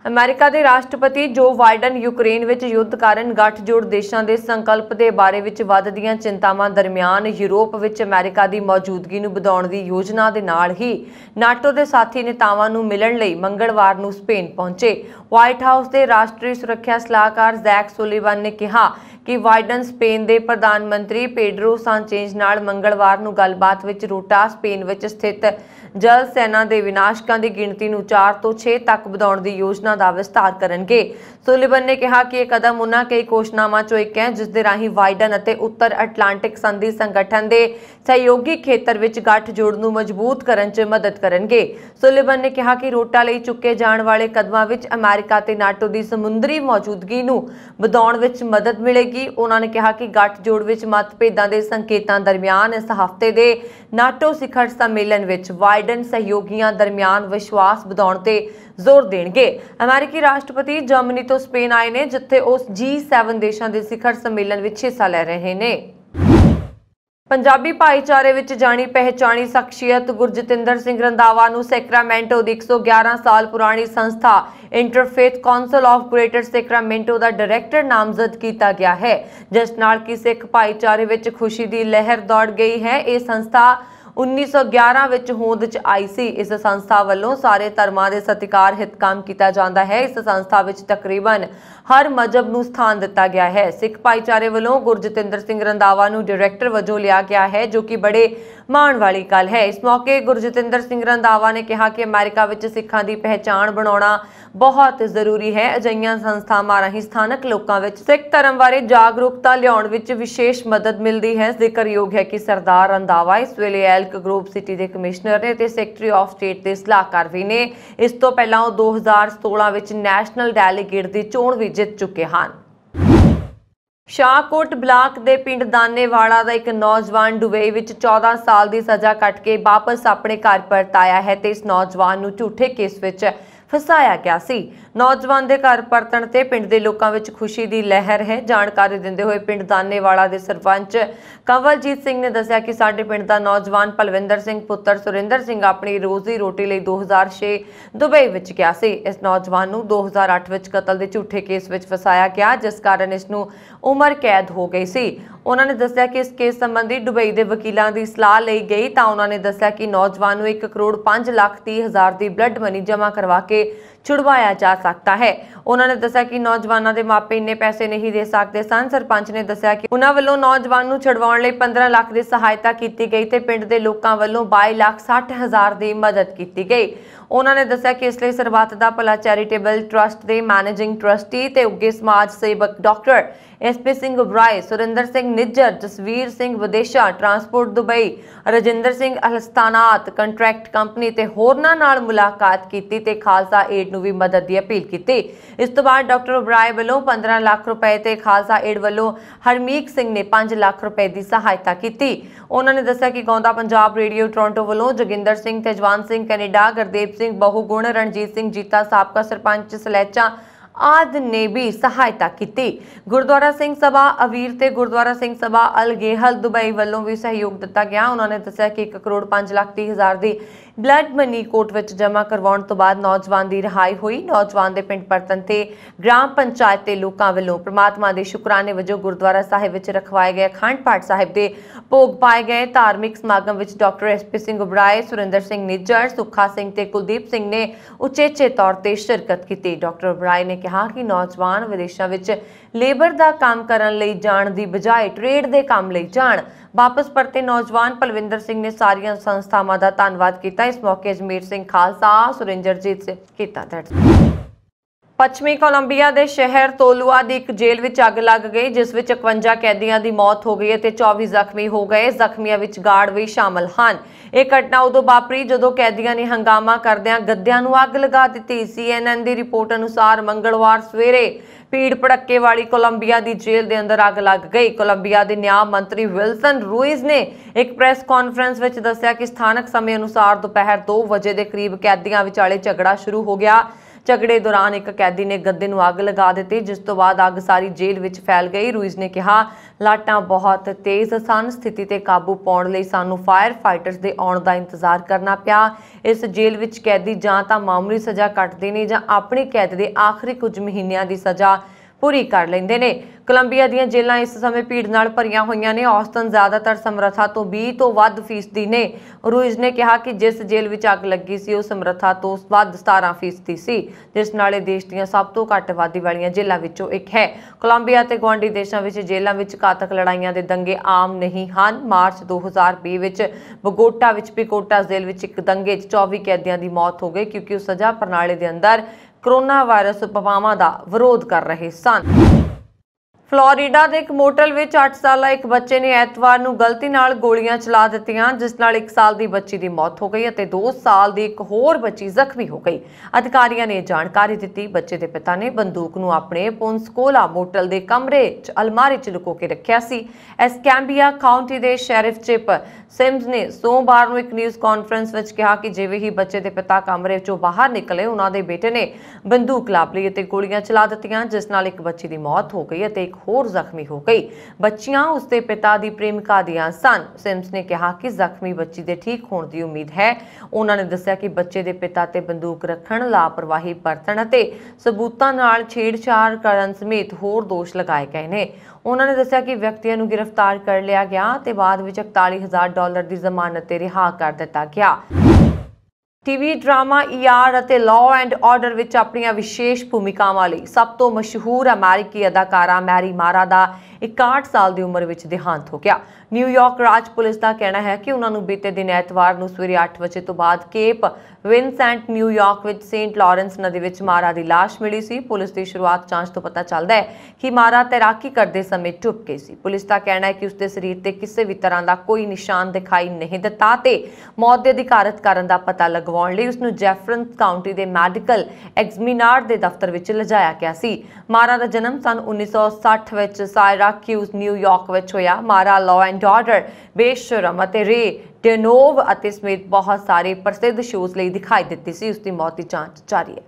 ਅਮਰੀਕਾ ਦੇ ਰਾਸ਼ਟਰਪਤੀ ਜੋ ਬਾਈਡਨ ਯੂਕਰੇਨ ਵਿੱਚ ਯੁੱਧ ਕਾਰਨ ਗੱਠਜੋੜ ਦੇਸ਼ਾਂ ਦੇ ਸੰਕਲਪ ਦੇ ਬਾਰੇ ਵਿੱਚ ਵੱਧਦੀਆਂ ਚਿੰਤਾਵਾਂ ਦਰਮਿਆਨ ਯੂਰਪ ਵਿੱਚ ਅਮਰੀਕਾ ਦੀ ਮੌਜੂਦਗੀ ਨੂੰ ਵਧਾਉਣ ਦੀ ਯੋਜਨਾ ਦੇ ਨਾਲ ਹੀ ਨਾਟੋ ਦੇ ਸਾਥੀ ਨੇਤਾਵਾਂ ਨੂੰ ਮਿਲਣ ਲਈ ਮੰਗਲਵਾਰ ਨੂੰ ਸਪੇਨ ਪਹੁੰਚੇ ਵਾਈਟ ਹਾਊਸ ਦੇ ਰਾਸ਼ਟਰੀ ਸੁਰੱਖਿਆ ਸਲਾਹਕਾਰ ਜ਼ੈਕ ਸੋਲੀਵਨ ਨੇ ਕਿਹਾ ਕਿ ਵਾਈਡਨ ਸਪੇਨ ਦੇ ਪ੍ਰਧਾਨ ਮੰਤਰੀ ਪੇਡਰੋ ਸਾਂਚੇਜ਼ ਨਾਲ ਮੰਗਲਵਾਰ ਨੂੰ ਗੱਲਬਾਤ ਵਿੱਚ ਰੋਟਾ ਸਪੇਨ ਵਿੱਚ ਸਥਿਤ ਜਲ ਸੈਨਾ ਦੇ ਵਿਨਾਸ਼ਕਾਂ ਦੀ ਗਿਣਤੀ ਨੂੰ 4 ਤੋਂ 6 ਤੱਕ ਵਧਾਉਣ ਦੀ ਯੋਜਨਾ ਦਾ ਵਿਸਤਾਰ ਕਰਨਗੇ ਸੁਲੀਵਨ ਨੇ ਕਿਹਾ ਕਿ ਇਹ ਕਦਮ ਉਹਨਾਂ ਕਈ ਕੋਸ਼ਨਾਮਾ ਚੋਂ ਇੱਕ ਹੈ ਜਿਸ ਦੇ ਰਾਹੀਂ ਵਾਈਡਨ ਅਤੇ ਉੱਤਰ ਅਟਲਾਂਟਿਕ ਸੰਧੀ ਸੰਗਠਨ ਦੇ ਸਹਿਯੋਗੀ ਖੇਤਰ ਵਿੱਚ ਗੱਠ ਜੋੜ ਨੂੰ ਮਜ਼ਬੂਤ ਕਰਨ 'ਚ ਮਦਦ ਕਰਨਗੇ ਸੁਲੀਵਨ ਨੇ ਕਿਹਾ ਕਿ ਰੋਟਾ ਲਈ ਚੁੱਕੇ ਜਾਣ ਵਾਲੇ ਕਦਮਾਂ ਵਿੱਚ ਅਮਰੀਕਾ ਤੇ ਨਾਟੋ ਦੀ ਸਮੁੰਦਰੀ ਮੌਜੂਦਗੀ ਨੂੰ ਵਧਾਉਣ ਵਿੱਚ ਮਦਦ ਮਿਲੇਗੀ ਉਹਨਾਂ ਨੇ ਕਿਹਾ ਕਿ ਗੱਠ ਜੋੜ ਵਿੱਚ ਮਤਭੇਦਾਂ ਦੇ ਸੰਕੇਤਾਂ ਦਰਮਿਆਨ ਇਸ ਹਫ਼ਤੇ ਦੇ ਨਾਟੋ ਸਿਖਰ ਸੰਮੇਲਨ ਵਿੱਚ ਵਾਈਡਨ ਸਹਿਯੋਗੀਆਂ ਦਰਮਿਆਨ ਵਿਸ਼ਵਾਸ ਵਧਾਉਣ ਤੇ ਜ਼ੋਰ ਦੇਣਗੇ ਅਮਰੀਕੀ ਰਾਸ਼ਟਰਪਤੀ ਜਰਮਨੀ ਤੋਂ ਸਪੇਨ ਆਏ ਨੇ ਜਿੱਥੇ ਉਸ G7 ਦੇਸ਼ਾਂ ਦੇ ਸਿਖਰ ਸੰਮੇਲਨ ਵਿੱਚ ਹਿੱਸਾ ਲੈ ਰਹੇ ਨੇ ਪੰਜਾਬੀ ਭਾਈਚਾਰੇ ਵਿੱਚ ਜਾਣੀ ਪਹਿਚਾਣੀ ਸ਼ਖਸੀਅਤ ਗੁਰਜਤਿੰਦਰ ਸਿੰਘ ਰੰਦਾਵਾ ਨੂੰ ਸੈਕਰਾਮੈਂਟੋ ਦੀ 111 ਸਾਲ ਪੁਰਾਣੀ ਸੰਸਥਾ interfaith council of greater Sacramento ਦਾ ਡਾਇਰੈਕਟਰ ਨਾਮਜ਼ਦ ਕੀਤਾ ਗਿਆ ਹੈ ਜਿਸ ਨਾਲ ਕਿ ਸਿੱਖ ਭਾਈਚਾਰੇ ਵਿੱਚ ਖੁਸ਼ੀ ਦੀ ਲਹਿਰ ਦੌੜ ਗਈ ਹੈ ਇਹ ਸੰਸਥਾ 1911 ਵਿੱਚ ਹੋਂਦ 'ਚ ਆਈ ਸੀ ਇਸ ਸੰਸਥਾ ਵੱਲੋਂ ਸਾਰੇ ਧਰਮਾਂ ਦੇ ਸਤਿਕਾਰ ਹਿਤ ਕੰਮ ਕੀਤਾ ਜਾਂਦਾ ਹੈ ਇਸ ਸੰਸਥਾ ਵਿੱਚ ਤਕਰੀਬਨ ਹਰ ਮਜਬ ਨੂੰ ਸਥਾਨ ਦਿੱਤਾ ਗਿਆ ਹੈ ਸਿੱਖ ਭਾਈਚਾਰੇ ਵੱਲੋਂ ਗੁਰਜਤਿੰਦਰ ਸਿੰਘ ਰੰਦਾਵਾ ਨੂੰ ਡਾਇਰੈਕਟਰ ਵਜੋਂ ਲਿਆ ਗਿਆ ਹੈ ਜੋ ਕਿ ਬੜੇ ਮਾਣ ਵਾਲੀ ਗੱਲ ਹੈ ਇਸ ਮੌਕੇ ਗੁਰਜਤਿੰਦਰ ਸਿੰਘ ਰੰਦਾਵਾ ਨੇ ਕਿਹਾ ਕਿ ਅਮਰੀਕਾ ਵਿੱਚ ਸਿੱਖਾਂ ਦੀ ਪਹਿਚਾਣ ਬਣਾਉਣਾ ਬਹੁਤ ਜ਼ਰੂਰੀ ਹੈ ਅਜਈਆਂ ਸੰਸਥਾਵਾਂ ਰਾਹੀਂ ਸਥਾਨਕ ਲੋਕਾਂ ਵਿੱਚ ਸਿੱਖ ਧਰਮ ਬਾਰੇ ਜਾਗਰੂਕਤਾ ਲਿਆਉਣ ਵਿੱਚ ਵਿਸ਼ੇਸ਼ ਮਦਦ ਮਿਲਦੀ ਹੈ ਜ਼ਿਕਰਯੋਗ ਹੈ ਕਿ ਸਰਦਾਰ ਰੰਦਾਵਾ ਇਸ ਵੇਲੇ ਐਲਕ ਗਰੁੱਪ ਸਿਟੀ ਦੇ ਕਮਿਸ਼ਨਰ ਨੇ ਤੇ ਸੈਕਟਰੀ ਆਫ ਸਟੇਟ ਦੇ ਸਲਾਹਕਾਰ ਵੀ ਨੇ ਇਸ ਤੋਂ ਪਹਿਲਾਂ ਉਹ 2016 ਵਿੱਚ ਨੈਸ਼ਨਲ ਡੈਲੀਗੇਟ ਦੀ ਚੋਣ ਵੀ ਜਿੱਤ ਚੁੱਕੇ ਹਨ ਸ਼ਾਹਕੋਟ ਬਲਾਕ ਦੇ ਪਿੰਡ ਦਾਨੇਵਾਲਾ ਦਾ ਇੱਕ ਨੌਜਵਾਨ ਦੁਬਈ ਵਿੱਚ 14 ਸਾਲ ਦੀ ਸਜ਼ਾ ਕੱਟ ਕੇ ਵਾਪਸ ਆਪਣੇ ਘਰ ਪਰਤ ਆਇਆ ਹੈ ਤੇ ਇਸ ਨੌਜਵਾਨ ਨੂੰ ਝੂਠੇ ਕੇਸ ਵਿੱਚ ਫਸਾਇਆ ਗਿਆ ਸੀ ਨੌਜਵਾਨ ਦੇ ਘਰ ਪਰਤਣ ਤੇ ਪਿੰਡ ਦੇ ਲੋਕਾਂ ਵਿੱਚ ਖੁਸ਼ੀ ਦੀ ਲਹਿਰ ਹੈ ਜਾਣਕਾਰੀ ਦਿੰਦੇ ਹੋਏ ਪਿੰਡ ਦਾਨੇਵਾਲਾ ਦੇ ਸਰਪੰਚ ਕੰਵਲਜੀਤ ਸਿੰਘ ਨੇ ਦੱਸਿਆ ਕਿ ਸਾਡੇ ਪਿੰਡ ਦਾ ਨੌਜਵਾਨ ਪਲਵਿੰਦਰ ਸਿੰਘ ਪੁੱਤਰ ਸੁਰਿੰਦਰ ਸਿੰਘ ਆਪਣੀ ਰੋਜ਼ੀ ਰੋਟੀ ਲਈ 2006 ਦੁਬਈ ਵਿੱਚ ਗਿਆ ਸੀ ਇਸ ਨੌਜਵਾਨ ਨੂੰ 2008 ਵਿੱਚ ਕਤਲ ਦੇ ਝੂਠੇ ਕੇਸ ਵਿੱਚ ਫਸਾਇਆ ਗਿਆ ਜਿਸ ਕਾਰਨ ਇਸ ਨੂੰ ਉਮਰ ਕੈਦ ਹੋ ਗਈ ਸੀ ਉਹਨਾਂ ਨੇ ਦੱਸਿਆ ਕਿ ਇਸ ਕੇਸ ਸੰਬੰਧੀ ਦੁਬਈ ਦੇ ਵਕੀਲਾਂ ਦੀ ਸਲਾਹ ਲਈ ਗਈ ਤਾਂ ਉਹਨਾਂ ਨੇ ਦੱਸਿਆ ਕਿ ਨੌਜਵਾਨ ਨੂੰ 1 ਕਰੋੜ 5 ਲੱਖ 30 ਹਜ਼ਾਰ ਦੀ ਬਲੱਡ ਮਨੀ ਜਮ੍ਹਾਂ ਕਰਵਾ ਕੇ ਛੁਡਵਾਇਆ ਜਾ ਸਕਦਾ ਹੈ ਉਹਨਾਂ ਨੇ ਦੱਸਿਆ ਕਿ ਨੌਜਵਾਨਾਂ ਦੇ ਮਾਪੇ ਇੰਨੇ ਪੈਸੇ ਨਹੀਂ ਦੇ ਸਕਦੇ ਸਨ ਸਰਪੰਚ ਨੇ ਦੱਸਿਆ ਕਿ ਉਹਨਾਂ ਵੱਲੋਂ ਨੌਜਵਾਨ ਨੂੰ ਛੁਡਵਾਉਣ ਲਈ 15 ਲੱਖ ਦੀ ਸਹਾਇਤਾ ਕੀਤੀ ਗਈ ਤੇ ਪਿੰਡ ਦੇ ਲੋਕਾਂ ਵੱਲੋਂ 22 ਲੱਖ 60 ਹਜ਼ਾਰ ਦੀ ਮਦਦ ਕੀਤੀ ਗਈ ਉਹਨਾਂ ਨੇ ਦੱਸਿਆ ਕਿ ਇਸ ਲਈ ਸਰਬੱਤ ਦਾ ਭਲਾ ਚੈਰੀਟੇਬਲ ਟਰਸਟ ਦੇ ਮੈਨੇਜਿੰਗ ਟਰਸਟੀ ਤੇ ਉੱਗੇ ਸਮਾਜ ਸੇਵਕ ਡਾਕਟਰ ਐਸਪੀ ਸਿੰਘ ਉਬਰਾਏ ਸੁਰਿੰਦਰ ਸਿੰਘ ਨਿੱਜਰ ਜਸਵੀਰ ਸਿੰਘ ਵਿਦੇਸ਼ਾ ਟਰਾਂਸਪੋਰਟ ਦੁਬਈ ਰਜਿੰਦਰ ਸਿੰਘ ਅਲਸਤਾਨਾਤ ਕੰਟਰੈਕਟ ਕੰਪਨੀ ਤੇ ਹੋਰਨਾਂ ਨਾਲ ਮੁਲਾਕਾਤ ਕੀਤੀ ਤੇ ਖਾਲਸਾ ਏਡ ਨੂੰ ਵੀ ਮਦਦ ਦੀ ਅਪੀਲ ਕੀਤੀ ਇਸ ਤੋਂ ਬਾਅਦ ਡਾਕਟਰ ਉਬਰਾਏ ਵੱਲੋਂ 15 ਲੱਖ ਰੁਪਏ ਤੇ ਖਾਲਸਾ ਏਡ ਵੱਲੋਂ ਹਰਮੀਕ ਸਿੰਘ ਨੇ 5 ਲੱਖ ਰੁਪਏ ਦੀ ਸਹਾਇਤਾ ਕੀਤੀ ਉਹਨਾਂ ਨੇ ਦੱਸਿਆ ਕਿ ਗੌਂਦਾ ਪੰਜਾਬ ਰੇਡੀਓ ਟੋਰਾਂਟੋ ਵੱਲੋਂ ਜਗਿੰਦਰ ਸਿੰਘ ਤੇਜਵਾਨ ਸਿੰਘ ਕੈਨੇਡਾ ਗਰਦੇਵ ਸਿੰਘ ਬਹੁਗੁਣ ਰਣਜੀਤ ਸਿੰਘ ਜੀਤਾ ਸਾਬਕਾ ਸਰਪੰਚ ਸਲੇਚਾ ਆਦ ਨੇ ਵੀ ਸਹਾਇਤਾ ਕੀਤੀ ਗੁਰਦੁਆਰਾ ਸਿੰਘ ਸਭਾ ਅਵੀਰ ਤੇ ਗੁਰਦੁਆਰਾ ਸਿੰਘ ਸਭਾ ਅਲਗੇਹਲ ਦੁਬਈ ਵੱਲੋਂ ਵੀ ਸਹਿਯੋਗ ਦਿੱਤਾ ਗਿਆ ਉਹਨਾਂ ਨੇ ਦੱਸਿਆ ਕਿ 1 ਕਰੋੜ 5 ਲੱਖ 30 ਹਜ਼ਾਰ ਦੀ ਬਲੱਡ ਮਨੀ ਕੋਟ ਵਿੱਚ ਜਮ੍ਹਾਂ ਕਰਵਾਉਣ ਤੋਂ ਬਾਅਦ ਨੌਜਵਾਨ ਦੀ ਰਿਹਾਈ ਹੋਈ ਨੌਜਵਾਨ ਦੇ ਪਿੰਡ ਪਰਤਨ ਤੇ ਗ੍ਰਾਮ ਪੰਚਾਇਤ ਤੇ ਲੋਕਾਂ ਵੱਲੋਂ ਪ੍ਰਮਾਤਮਾ ਦੇ ਸ਼ੁਕਰਾਨੇ ਵਜੋਂ ਗੁਰਦੁਆਰਾ ਸਾਹਿਬ ਵਿੱਚ ਰਖਵਾਏ ਗਏ ਅਖੰਡ ਪਾਠ ਸਾਹਿਬ ਦੇ ਭੋਗ ਪਾਏ ਗਏ ਧਾਰਮਿਕ ਸਮਾਗਮ ਵਿੱਚ ਡਾਕਟਰ ਐਸਪੀ ਸਿੰਘ ਉਬਰਾਏ ਸੁਰਿੰਦਰ ਸਿੰਘ ਨਿੱਜਰ ਸੁਖਾ ਸਿੰਘ ਤੇ ਕੁਲਦੀਪ ਸਿੰਘ ਨੇ ਉਚੇਚੇ ਤੌਰ ਤੇ ਸ਼ਿਰਕਤ ਕੀਤੀ ਡਾਕਟਰ ਉਬਰਾਏ ਨੇ ਕਿਹਾ ਕਿ ਨੌਜਵਾਨ ਵਿਦੇਸ਼ਾਂ ਵਿੱਚ ਲੇਬਰ ਦਾ ਕੰਮ ਕਰਨ ਲਈ ਜਾਣ ਦੀ ਬਜਾਏ ਟ੍ਰੇਡ ਦੇ ਕੰਮ ਲਈ ਜਾਣ ਵਾਪਸ ਪਰਤੇ ਨੌਜਵਾਨ ਪਲਵਿੰਦਰ ਸਿੰਘ ਨੇ ਸਾਰੀਆਂ ਸੰਸਥਾਵਾਂ ਦਾ ਧੰਨਵਾਦ ਕੀਤਾ ਇਸ ਮੌਕੇ ਅਜਮੇਰ ਸਿੰਘ ਖਾਲਸਾ ਸੁਰਿੰਦਰਜੀਤ ਸਿੰਘ ਕੀਤਾ ਦਰਜ ਪੱਛਮੀ ਕੋਲੰਬੀਆ ਦੇ ਸ਼ਹਿਰ ਤੋਲੂਆ ਦੀ ਇੱਕ ਜੇਲ੍ਹ ਵਿੱਚ ਅੱਗ ਲੱਗ ਗਈ ਜਿਸ ਵਿੱਚ 51 ਕੈਦੀਆਂ ਦੀ ਮੌਤ ਹੋ ਗਈ ਅਤੇ 24 ਜ਼ਖਮੀ ਹੋ ਗਏ ਜ਼ਖਮੀਆਂ ਵਿੱਚ ਗਾਰਡ ਵੀ ਸ਼ਾਮਲ ਹਨ ਇਹ ਘਟਨਾ ਉਦੋਂ ਵਾਪਰੀ ਜਦੋਂ ਕੈਦੀਆਂ ਨੇ ਹੰਗਾਮਾ ਕਰਦਿਆਂ ਗੱਦਿਆਂ ਨੂੰ ਅੱਗ ਲਗਾ ਦਿੱਤੀ ਸੀ ਐਨਐਨ ਦੀ ਰਿਪੋਰਟ ਅਨੁਸਾਰ ਮੰਗਲਵਾਰ ਸਵੇਰੇ ਭੀੜ ਭੜੱਕੇ ਵਾਲੀ ਕੋਲੰਬੀਆ ਦੀ ਜੇਲ੍ਹ ਦੇ ਅੰਦਰ ਅੱਗ ਲੱਗ ਗਈ ਕੋਲੰਬੀਆ ਦੇ ਨਿਆਂ ਮੰਤਰੀ ਵਿਲਸਨ ਰੂਇਜ਼ ਨੇ ਇੱਕ ਪ੍ਰੈਸ ਕਾਨਫਰੰਸ ਵਿੱਚ ਦੱਸਿਆ ਕਿ ਸਥਾਨਕ ਸਮੇਂ ਅਨੁਸਾਰ ਦੁਪਹਿਰ 2 ਵਜੇ ਦੇ ਕਰੀਬ ਕੈਦੀਆਂ ਵਿਚਾਲੇ ਝਗੜਾ ਸ਼ੁਰੂ ਹੋ ਗਿਆ ਝਗੜੇ ਦੌਰਾਨ ਇੱਕ ਕੈਦੀ ਨੇ ਗੱਦੇ ਨੂੰ ਅੱਗ ਲਗਾ ਦਿੱਤੀ ਜਿਸ ਤੋਂ ਬਾਅਦ ਅੱਗ ਸਾਰੀ ਜੇਲ੍ਹ ਵਿੱਚ ਫੈਲ ਗਈ ਰੂਇਜ਼ ਨੇ ਕਿਹਾ ਲਾਟਾਂ ਬਹੁਤ ਤੇਜ਼ ਸਨ ਸਥਿਤੀ ਤੇ ਕਾਬੂ ਪਾਉਣ ਲਈ ਸਾਨੂੰ ਫਾਇਰ ਫਾਈਟਰਸ ਦੇ ਆਉਣ ਦਾ ਇੰਤਜ਼ਾਰ ਕਰਨਾ ਪਿਆ ਇਸ ਜੇਲ੍ਹ ਵਿੱਚ ਕੈਦੀ ਜਾਂ ਤਾਂ ਮਾਮੂਲੀ ਸਜ਼ਾ ਕੱਟਦੇ ਨੇ ਜਾਂ ਆਪਣੀ ਕੈਦ ਦੇ ਆਖਰੀ ਕੁਝ ਮਹੀਨਿਆਂ ਦੀ ਸਜ਼ਾ ਪੂਰੀ ਕਰ ਲੈਂਦੇ ਨੇ ਕੋਲੰਬੀਆ ਦੀਆਂ ਜੇਲ੍ਹਾਂ ਇਸ ਸਮੇਂ ਭੀੜ ਨਾਲ ਭਰੀਆਂ ਹੋਈਆਂ ਨੇ ਔਸਤਨ ਜ਼ਿਆਦਾਤਰ ਸਮਰੱਥਾ ਤੋਂ 20 ਤੋਂ ਵੱਧ ਫੀਸਦੀ ਨੇ ਰੂਇਜ਼ ਨੇ ਕਿਹਾ ਕਿ ਜਿਸ ਜੇਲ੍ਹ ਵਿੱਚ ਅੱਗ ਲੱਗੀ ਸੀ ਉਹ ਸਮਰੱਥਾ ਤੋਂ ਵੱਧ 17 ਫੀਸਦੀ ਸੀ ਜਿਸ ਨਾਲ ਇਹ ਦੇਸ਼ ਦੀਆਂ ਸਭ ਤੋਂ ਘੱਟ ਵਾਦੀ ਵਾਲੀਆਂ ਜੇਲ੍ਹਾਂ ਵਿੱਚੋਂ ਇੱਕ ਹੈ ਕੋਲੰਬੀਆ ਤੇ ਗਵਾਂਡੀ ਦੇਸ਼ਾਂ ਵਿੱਚ ਜੇਲ੍ਹਾਂ ਵਿੱਚ ਘਾਤਕ ਲੜਾਈਆਂ ਦੇ ਦੰਗੇ ਆਮ ਨਹੀਂ ਹਨ ਮਾਰਚ 2020 ਵਿੱਚ ਬਗੋਟਾ ਵਿੱਚ ਪਿਕੋਟਾ ਜੇਲ੍ਹ ਵਿੱਚ ਇੱਕ ਦੰਗੇ 'ਚ 24 ਕੈਦੀਆਂ ਦੀ ਮੌਤ ਹੋ ਗਈ ਕਿਉਂਕਿ ਉਹ ਸਜ਼ਾ ਪ੍ਰਣਾਲੀ ਦੇ ਅੰਦਰ ਕਰੋਨਾ ਵਾਇਰਸ ਉਪਵਾਵਾਂ ਦਾ ਵਿਰੋਧ ਕਰ ਰਹੇ ਸਨ ਫਲੋਰੀਡਾ ਦੇ ਇੱਕ ਮੋਟਲ ਵਿੱਚ 8 ਸਾਲਾ ਇੱਕ ਬੱਚੇ ਨੇ ਐਤਵਾਰ ਨੂੰ ਗਲਤੀ ਨਾਲ ਗੋਲੀਆਂ ਚਲਾ ਦਿੱਤੀਆਂ ਜਿਸ ਨਾਲ 1 ਸਾਲ ਦੀ ਬੱਚੀ ਦੀ ਮੌਤ ਹੋ ਗਈ ਅਤੇ 2 ਸਾਲ ਦੀ ਇੱਕ ਹੋਰ ਬੱਚੀ ਜ਼ਖਮੀ ਹੋ ਗਈ ਅਧਿਕਾਰੀਆਂ ਨੇ ਜਾਣਕਾਰੀ ਦਿੱਤੀ ਬੱਚੇ ਦੇ ਪਿਤਾ ਨੇ ਬੰਦੂਕ ਨੂੰ ਆਪਣੇ ਕੋਲਾ ਮੋਟਲ ਦੇ ਕਮਰੇ 'ਚ ਅਲਮਾਰੀ 'ਚ ਲੁਕੋ ਕੇ ਰੱਖਿਆ ਸੀ ਐਸਕੈਂਬੀਆ ਕਾਉਂਟੀ ਦੇ ਸ਼ੈਰਿਫ ਚਿਪ ਸਿਮਸ ਨੇ ਸੋਮਵਾਰ ਨੂੰ ਇੱਕ ਨਿਊਜ਼ ਕਾਨਫਰੰਸ ਵਿੱਚ ਕਿਹਾ ਕਿ ਜਿਵੇਂ ਹੀ ਬੱਚੇ ਦੇ ਪਿਤਾ ਕਮਰੇ 'ਚੋਂ ਬਾਹਰ ਨਿਕਲੇ ਉਹਨਾਂ ਦੇ ਬੇਟੇ ਨੇ ਬੰਦੂਕ ਲਾਭ ਲਈ ਅਤੇ ਗੋਲੀਆਂ ਚਲਾ ਦਿੱਤੀਆਂ ਜਿਸ ਨਾਲ ਇੱਕ ਬੱਚੀ ਦੀ ਮੌਤ ਹੋ ਗਈ ਅਤੇ ਇੱਕ ਹੋਰ ਜ਼ਖਮੀ ਹੋ ਗਈ ਬੱਚੀਆਂ ਉਸਦੇ ਪਿਤਾ ਦੀ ਪ੍ਰੇਮਿਕਾ ਦੀਆਂ ਸਨ ਸਿਮਸ ਨੇ ਕਿਹਾ ਕਿ ਜ਼ਖਮੀ ਬੱਚੀ ਦੇ ਠੀਕ ਹੋਣ ਦੀ ਉਮੀਦ ਹੈ ਉਹਨਾਂ ਨੇ ਦੱਸਿਆ ਕਿ ਬੱਚੇ ਦੇ ਪਿਤਾ ਤੇ ਬੰਦੂਕ ਰੱਖਣ ਲਾਪਰਵਾਹੀ ਵਰਤਣ ਅਤੇ ਸਬੂਤਾਂ ਨਾਲ ਛੇੜਛਾੜ ਕਰਨ ਸਮੇਤ ਹੋਰ ਦੋਸ਼ ਲਗਾਏ ਗਏ ਨੇ ਉਹਨਾਂ ਨੇ ਦੱਸਿਆ ਕਿ ਵਿਅਕਤੀਆਂ ਨੂੰ ਗ੍ਰਿਫਤਾਰ ਕਰ ਲਿਆ ਗਿਆ ਤੇ ਬਾਅਦ ਵਿੱਚ 41000 ਡਾਲਰ ਦੀ ਜ਼ਮਾਨਤ ਤੇ ਰਿਹਾ ਕਰ ਦਿੱਤਾ ਗਿਆ ਟੀਵੀ ਡਰਾਮਾ ਈਆਰ ਅਤੇ ਲਾਅ ਐਂਡ ਆਰਡਰ ਵਿੱਚ ਆਪਣੀਆਂ ਵਿਸ਼ੇਸ਼ ਭੂਮਿਕਾਵਾਂ ਲਈ ਸਭ ਤੋਂ ਮਸ਼ਹੂਰ ਅਮਰੀਕੀ ਅਦਾਕਾਰਾ ਮੈਰੀ ਮਾਰਾ ਦਾ 61 ਸਾਲ ਦੀ ਉਮਰ ਵਿੱਚ ਦਿਹਾਂਤ ਹੋ ਗਿਆ ਨਿਊਯਾਰਕ ਰਾਜ ਪੁਲਿਸ ਦਾ ਕਹਿਣਾ ਹੈ ਕਿ ਉਹਨਾਂ ਨੂੰ ਬੀਤੇ ਦਿਨ ਐਤਵਾਰ ਨੂੰ ਸਵੇਰੇ 8 ਵਜੇ ਤੋਂ ਬਾਅਦ ਕੇਪ ਵਿਨਸੈਂਟ ਨਿਊਯਾਰਕ ਵਿੱਚ ਸੇਂਟ ਲਾਰੈਂਸ ਨਦੀ ਵਿੱਚ ਮਾਰਾ ਦੀ ਲਾਸ਼ ਮਿਲੀ ਸੀ ਪੁਲਿਸ ਦੀ ਸ਼ੁਰੂਆਤ ਜਾਂਚ ਤੋਂ ਪਤਾ ਚੱਲਦਾ ਹੈ ਕਿ ਮਾਰਾ ਤੈਰਾਕੀ ਕਰਦੇ ਸਮੇਂ ਡੁੱਬ ਗਈ ਸੀ ਪੁਲਿਸ ਦਾ ਕਹਿਣਾ ਹੈ ਕਿ ਉਸਦੇ ਸਰੀਰ ਤੇ ਕਿਸੇ ਵੀ ਤਰ੍ਹਾਂ ਦਾ ਕੋਈ ਨਿਸ਼ਾਨ ਦਿਖਾਈ ਨਹੀਂ ਦਿੱਤਾ ਤੇ ਮੌਤ ਦੇ ਅਧਿਕਾਰਤ ਕਾਰਨ ਦਾ ਪਤਾ ਲਗਵਾਉਣ ਲਈ ਉਸ ਨੂੰ ਜੈਫਰਨ ਕਾਉਂਟੀ ਦੇ ਮੈਡੀਕਲ ਐਗਜ਼ਮੀਨਾਰ ਦੇ ਦਫ਼ਤਰ ਵਿੱਚ ਲਿਜਾਇਆ ਗਿਆ ਸੀ ਮਾਰਾ ਦਾ ਜਨਮ ਸਨ 1960 ਵਿੱਚ ਸਾਇਰਾ ਦਾ ਕਿਊਜ਼ ਨਿਊਯਾਰਕ ਵਿੱਚ ਹੋਇਆ ਮਾਰਾ ਲਾਅ ਐਂਡ ਆਰਡਰ ਬੇਸ਼ਰਮ ਅਤੇ ਰੇ ਡੇਨੋਵ ਅਤੇ ਸਮੇਤ ਬਹੁਤ ਸਾਰੇ ਪ੍ਰਸਿੱਧ ਸ਼ੋਜ਼ ਲਈ ਦਿਖਾਈ ਦਿੱਤੀ ਸੀ ਉਸ ਦੀ ਮੌਤ ਦੀ ਜਾਂਚ ਜਾਰੀ ਹੈ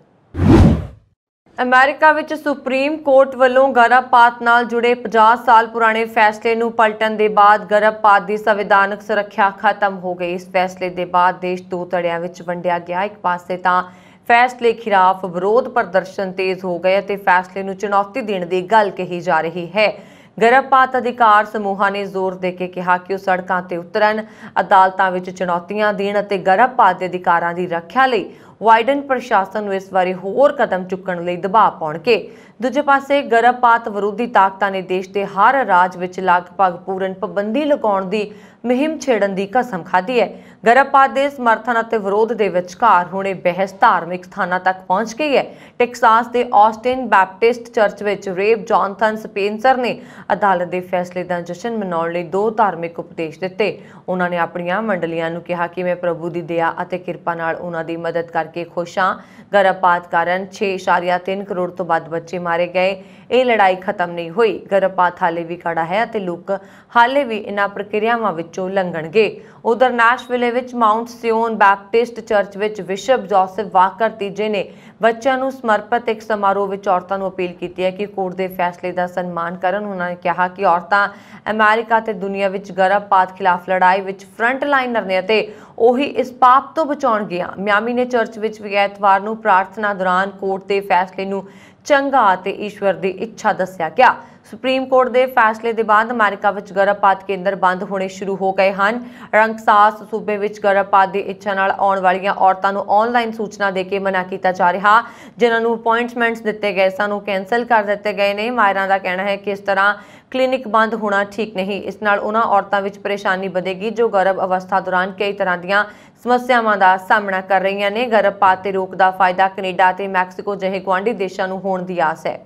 ਅਮਰੀਕਾ ਵਿੱਚ ਸੁਪਰੀਮ ਕੋਰਟ ਵੱਲੋਂ ਗਰਭਪਾਤ ਨਾਲ ਜੁੜੇ 50 ਸਾਲ ਪੁਰਾਣੇ ਫੈਸਲੇ ਨੂੰ ਪਲਟਣ ਦੇ ਬਾਅਦ ਗਰਭਪਾਤ ਦੀ ਸੰਵਿਧਾਨਕ ਸੁਰੱਖਿਆ ਖਤਮ ਹੋ ਗਈ ਇਸ ਫੈਸਲੇ ਦੇ ਬਾਅਦ ਦੇਸ਼ ਦੋ ਧੜਿਆਂ ਵਿੱਚ ਵੰਡਿਆ ਗਿਆ ਇੱਕ ਪਾਸੇ ਤਾਂ ਫੈਸਲੇ ਖਿਲਾਫ ਵਿਰੋਧ ਪ੍ਰਦਰਸ਼ਨ ਤੇਜ਼ ਹੋ ਗਏ ਅਤੇ ਫੈਸਲੇ ਨੂੰ ਚੁਣੌਤੀ ਦੇਣ ਦੀ ਗੱਲ ਕਹੀ ਜਾ ਰਹੀ ਹੈ ਗਰਭਪਾਤ ਅਧਿਕਾਰ ਸਮੂਹਾਂ ਨੇ ਜ਼ੋਰ ਦੇ ਕੇ ਕਿਹਾ ਕਿ ਉਹ ਸੜਕਾਂ ਤੇ ਉਤਰਨ ਅਦਾਲਤਾਂ ਵਿੱਚ ਚੁਣੌਤੀਆਂ ਦੇਣ ਅਤੇ ਗਰਭਪਾਤ ਦੇ ਅਧਿਕਾਰਾਂ ਦੀ ਰੱਖਿਆ ਲਈ ਵਾਈਡਨ ਪ੍ਰਸ਼ਾਸਨ ਨੂੰ ਇਸ ਬਾਰੇ ਹੋਰ ਕਦਮ ਚੁੱਕਣ ਲਈ ਦਬਾਅ ਪਾਉਣਗੇ ਦੂਜੇ ਪਾਸੇ ਗਰਭਪਾਤ ਵਿਰੋਧੀ ਤਾਕਤਾਂ ਨੇ ਦੇਸ਼ ਦੇ ਹਰ ਰਾਜ ਵਿੱਚ ਲਗਭਗ ਪੂਰਨ ਪਾਬੰਦੀ ਲਗਾਉਣ ਦੀ ਮਹਿੰਮ ਛੇੜਨ ਦੀ ਕਸਮ ਖਾਧੀ ਹੈ ਗਰਭਪਾਤ ਦੇ ਸਮਰਥਨ ਅਤੇ ਵਿਰੋਧ ਦੇ ਵਿਚਕਾਰ ਹੁਣੇ ਬਹਿਸ ਧਾਰਮਿਕ ਸਥਾਨਾਂ ਤੱਕ ਪਹੁੰਚ ਗਈ ਹੈ ਟੈਕਸਾਸ ਦੇ ਆਸਟਿਨ ਬੈਪਟਿਸਟ ਚਰਚ ਵਿੱਚ ਰੇਵ ਜੌਨਥਨ ਸਪੈਂਸਰ ਨੇ ਅਦਾਲਤ ਦੇ ਫੈਸਲੇ ਦਾ ਜਸ਼ਨ ਮਨਾਉਣ ਲਈ ਦੋ ਧਾਰਮਿਕ ਉਪਦੇਸ਼ ਦਿੱਤੇ ਉਹਨਾਂ ਨੇ ਆਪਣੀਆਂ ਮੰਡਲੀਆਂ ਨੂੰ ਕਿਹਾ ਕਿ ਮੈਂ ਪ੍ਰਭੂ ਦੀ ਦਇਆ ਅਤੇ ਕਿਰਪਾ ਨਾਲ ਉਹਨਾਂ ਦੀ ਮਦਦ ਕਰਕੇ ਖੁਸ਼ ਹਾਂ ਗਰਭਪਾਤ ਕਾਰਨ 6.3 ਕਰੋੜ ਤੋਂ ਵੱਧ ਬੱਚੇ ਮਾਰੇ ਗਏ ਇਹ ਲੜਾਈ ਖਤਮ ਨਹੀਂ ਹੋਈ ਗਰਭਪਾਤ ਹਾਲੇ ਵੀ ਖੜਾ ਹੈ ਅਤੇ ਲੋਕ ਹਾਲੇ ਵੀ ਇਨ੍ਹਾਂ ਪ੍ਰਕਿਰਿਆਵਾਂ ਵਿੱਚੋਂ ਲੰਘਣਗੇ ਉਧਰ ਨਾਸ਼ਵਿਲੇ ਵਿੱਚ ਮਾਉਂਟ ਸਿਓਨ ਬੈਪਟਿਸਟ ਚਰਚ ਵਿੱਚ ਵਿਸ਼ਪ ਜੋਸਫ ਵਾਕਰ ਤੀਜੇ ਨੇ ਬੱਚਿਆਂ ਨੂੰ ਸਮਰਪਿਤ ਇੱਕ ਸਮਾਰੋਹ ਵਿੱਚ ਔਰਤਾਂ ਨੂੰ ਅਪੀਲ ਕੀਤੀ ਹੈ ਕਿ ਕੋਰਟ ਦੇ ਫੈਸਲੇ ਦਾ ਸਨਮਾਨ ਕਰਨ ਉਹਨਾਂ ਨੇ ਕਿਹਾ ਕਿ ਔਰਤਾਂ ਅਮਰੀਕਾ ਤੇ ਦੁਨੀਆ ਵਿੱਚ ਗਰਭਪਾਤ ਖਿਲਾਫ ਲੜਾਈ ਵਿੱਚ ਫਰੰਟ ਲਾਈਨਰ ਨੇ ਅਤੇ ਉਹੀ ਇਸ ਪਾਪ ਤੋਂ ਬਚਾਉਣਗੇ ਮਿਆਮੀ ਨੇ ਚਰਚ ਵਿੱਚ ਵਿਗੈਤਵਾਰ ਨੂੰ ਪ੍ਰਾਰਥਨਾ ਦੌਰਾਨ ਕੋਰਟ ਦੇ ਫੈਸਲੇ ਨੂੰ ਚੰਗਾ ਅਤੇ ਈਸ਼ਵਰ ਦੀ ਇੱਛਾ ਦੱਸਿਆ ਗਿਆ ਸੁਪਰੀਮ ਕੋਰਟ ਦੇ ਫੈਸਲੇ ਦੇ ਬਾਅਦ ਅਮਰੀਕਾ ਵਿੱਚ ਗਰਭਪਾਤ ਕੇਂਦਰ ਬੰਦ ਹੋਣੇ ਸ਼ੁਰੂ ਹੋ ਗਏ ਹਨ ਰੰਗਸਾਸ ਸੂਬੇ ਵਿੱਚ ਗਰਭਪਾਤ ਦੀ ਇੱਛਾ ਨਾਲ ਆਉਣ ਵਾਲੀਆਂ ਔਰਤਾਂ ਨੂੰ ਆਨਲਾਈਨ ਸੂਚਨਾ ਦੇ ਕੇ ਮਨਾ ਕੀਤਾ ਜਾ ਰਿਹਾ ਜਿਨ੍ਹਾਂ ਨੂੰ ਅਪਾਇੰਟਮੈਂਟਸ ਦਿੱਤੇ ਗਏ ਸਨ ਉਹ ਕੈਨਸਲ ਕਰ ਦਿੱਤੇ ਗਏ ਨੇ ਮਾਇਰਾਂ ਦਾ ਕਹਿਣਾ ਹੈ ਕਿ ਇਸ ਤਰ੍ਹਾਂ ਕਲੀਨਿਕ ਬੰਦ ਹੋਣਾ ਠੀਕ ਨਹੀਂ ਇਸ ਨਾਲ ਉਹਨਾਂ ਔਰਤਾਂ ਵਿੱਚ ਪਰੇਸ਼ਾਨੀ ਵਧੇਗੀ ਜੋ ਗਰਭ ਅਵਸਥਾ ਦੌਰਾਨ ਕਈ ਤਰ੍ਹਾਂ ਦੀਆਂ ਸਮੱਸਿਆਵਾਂ ਦਾ ਸਾਹਮਣਾ ਕਰ ਰਹੀਆਂ ਨੇ ਗਰਭਪਾਤ ਤੇ ਰੋਕ ਦਾ ਫਾਇਦਾ ਕੈਨੇਡਾ ਤੇ ਮੈਕਸੀਕੋ ਜਿਹੇ ਗੁਆਂਢੀ ਦੇਸ਼ਾਂ ਨੂੰ ਹੋਣ ਦੀ ਆਸ ਹੈ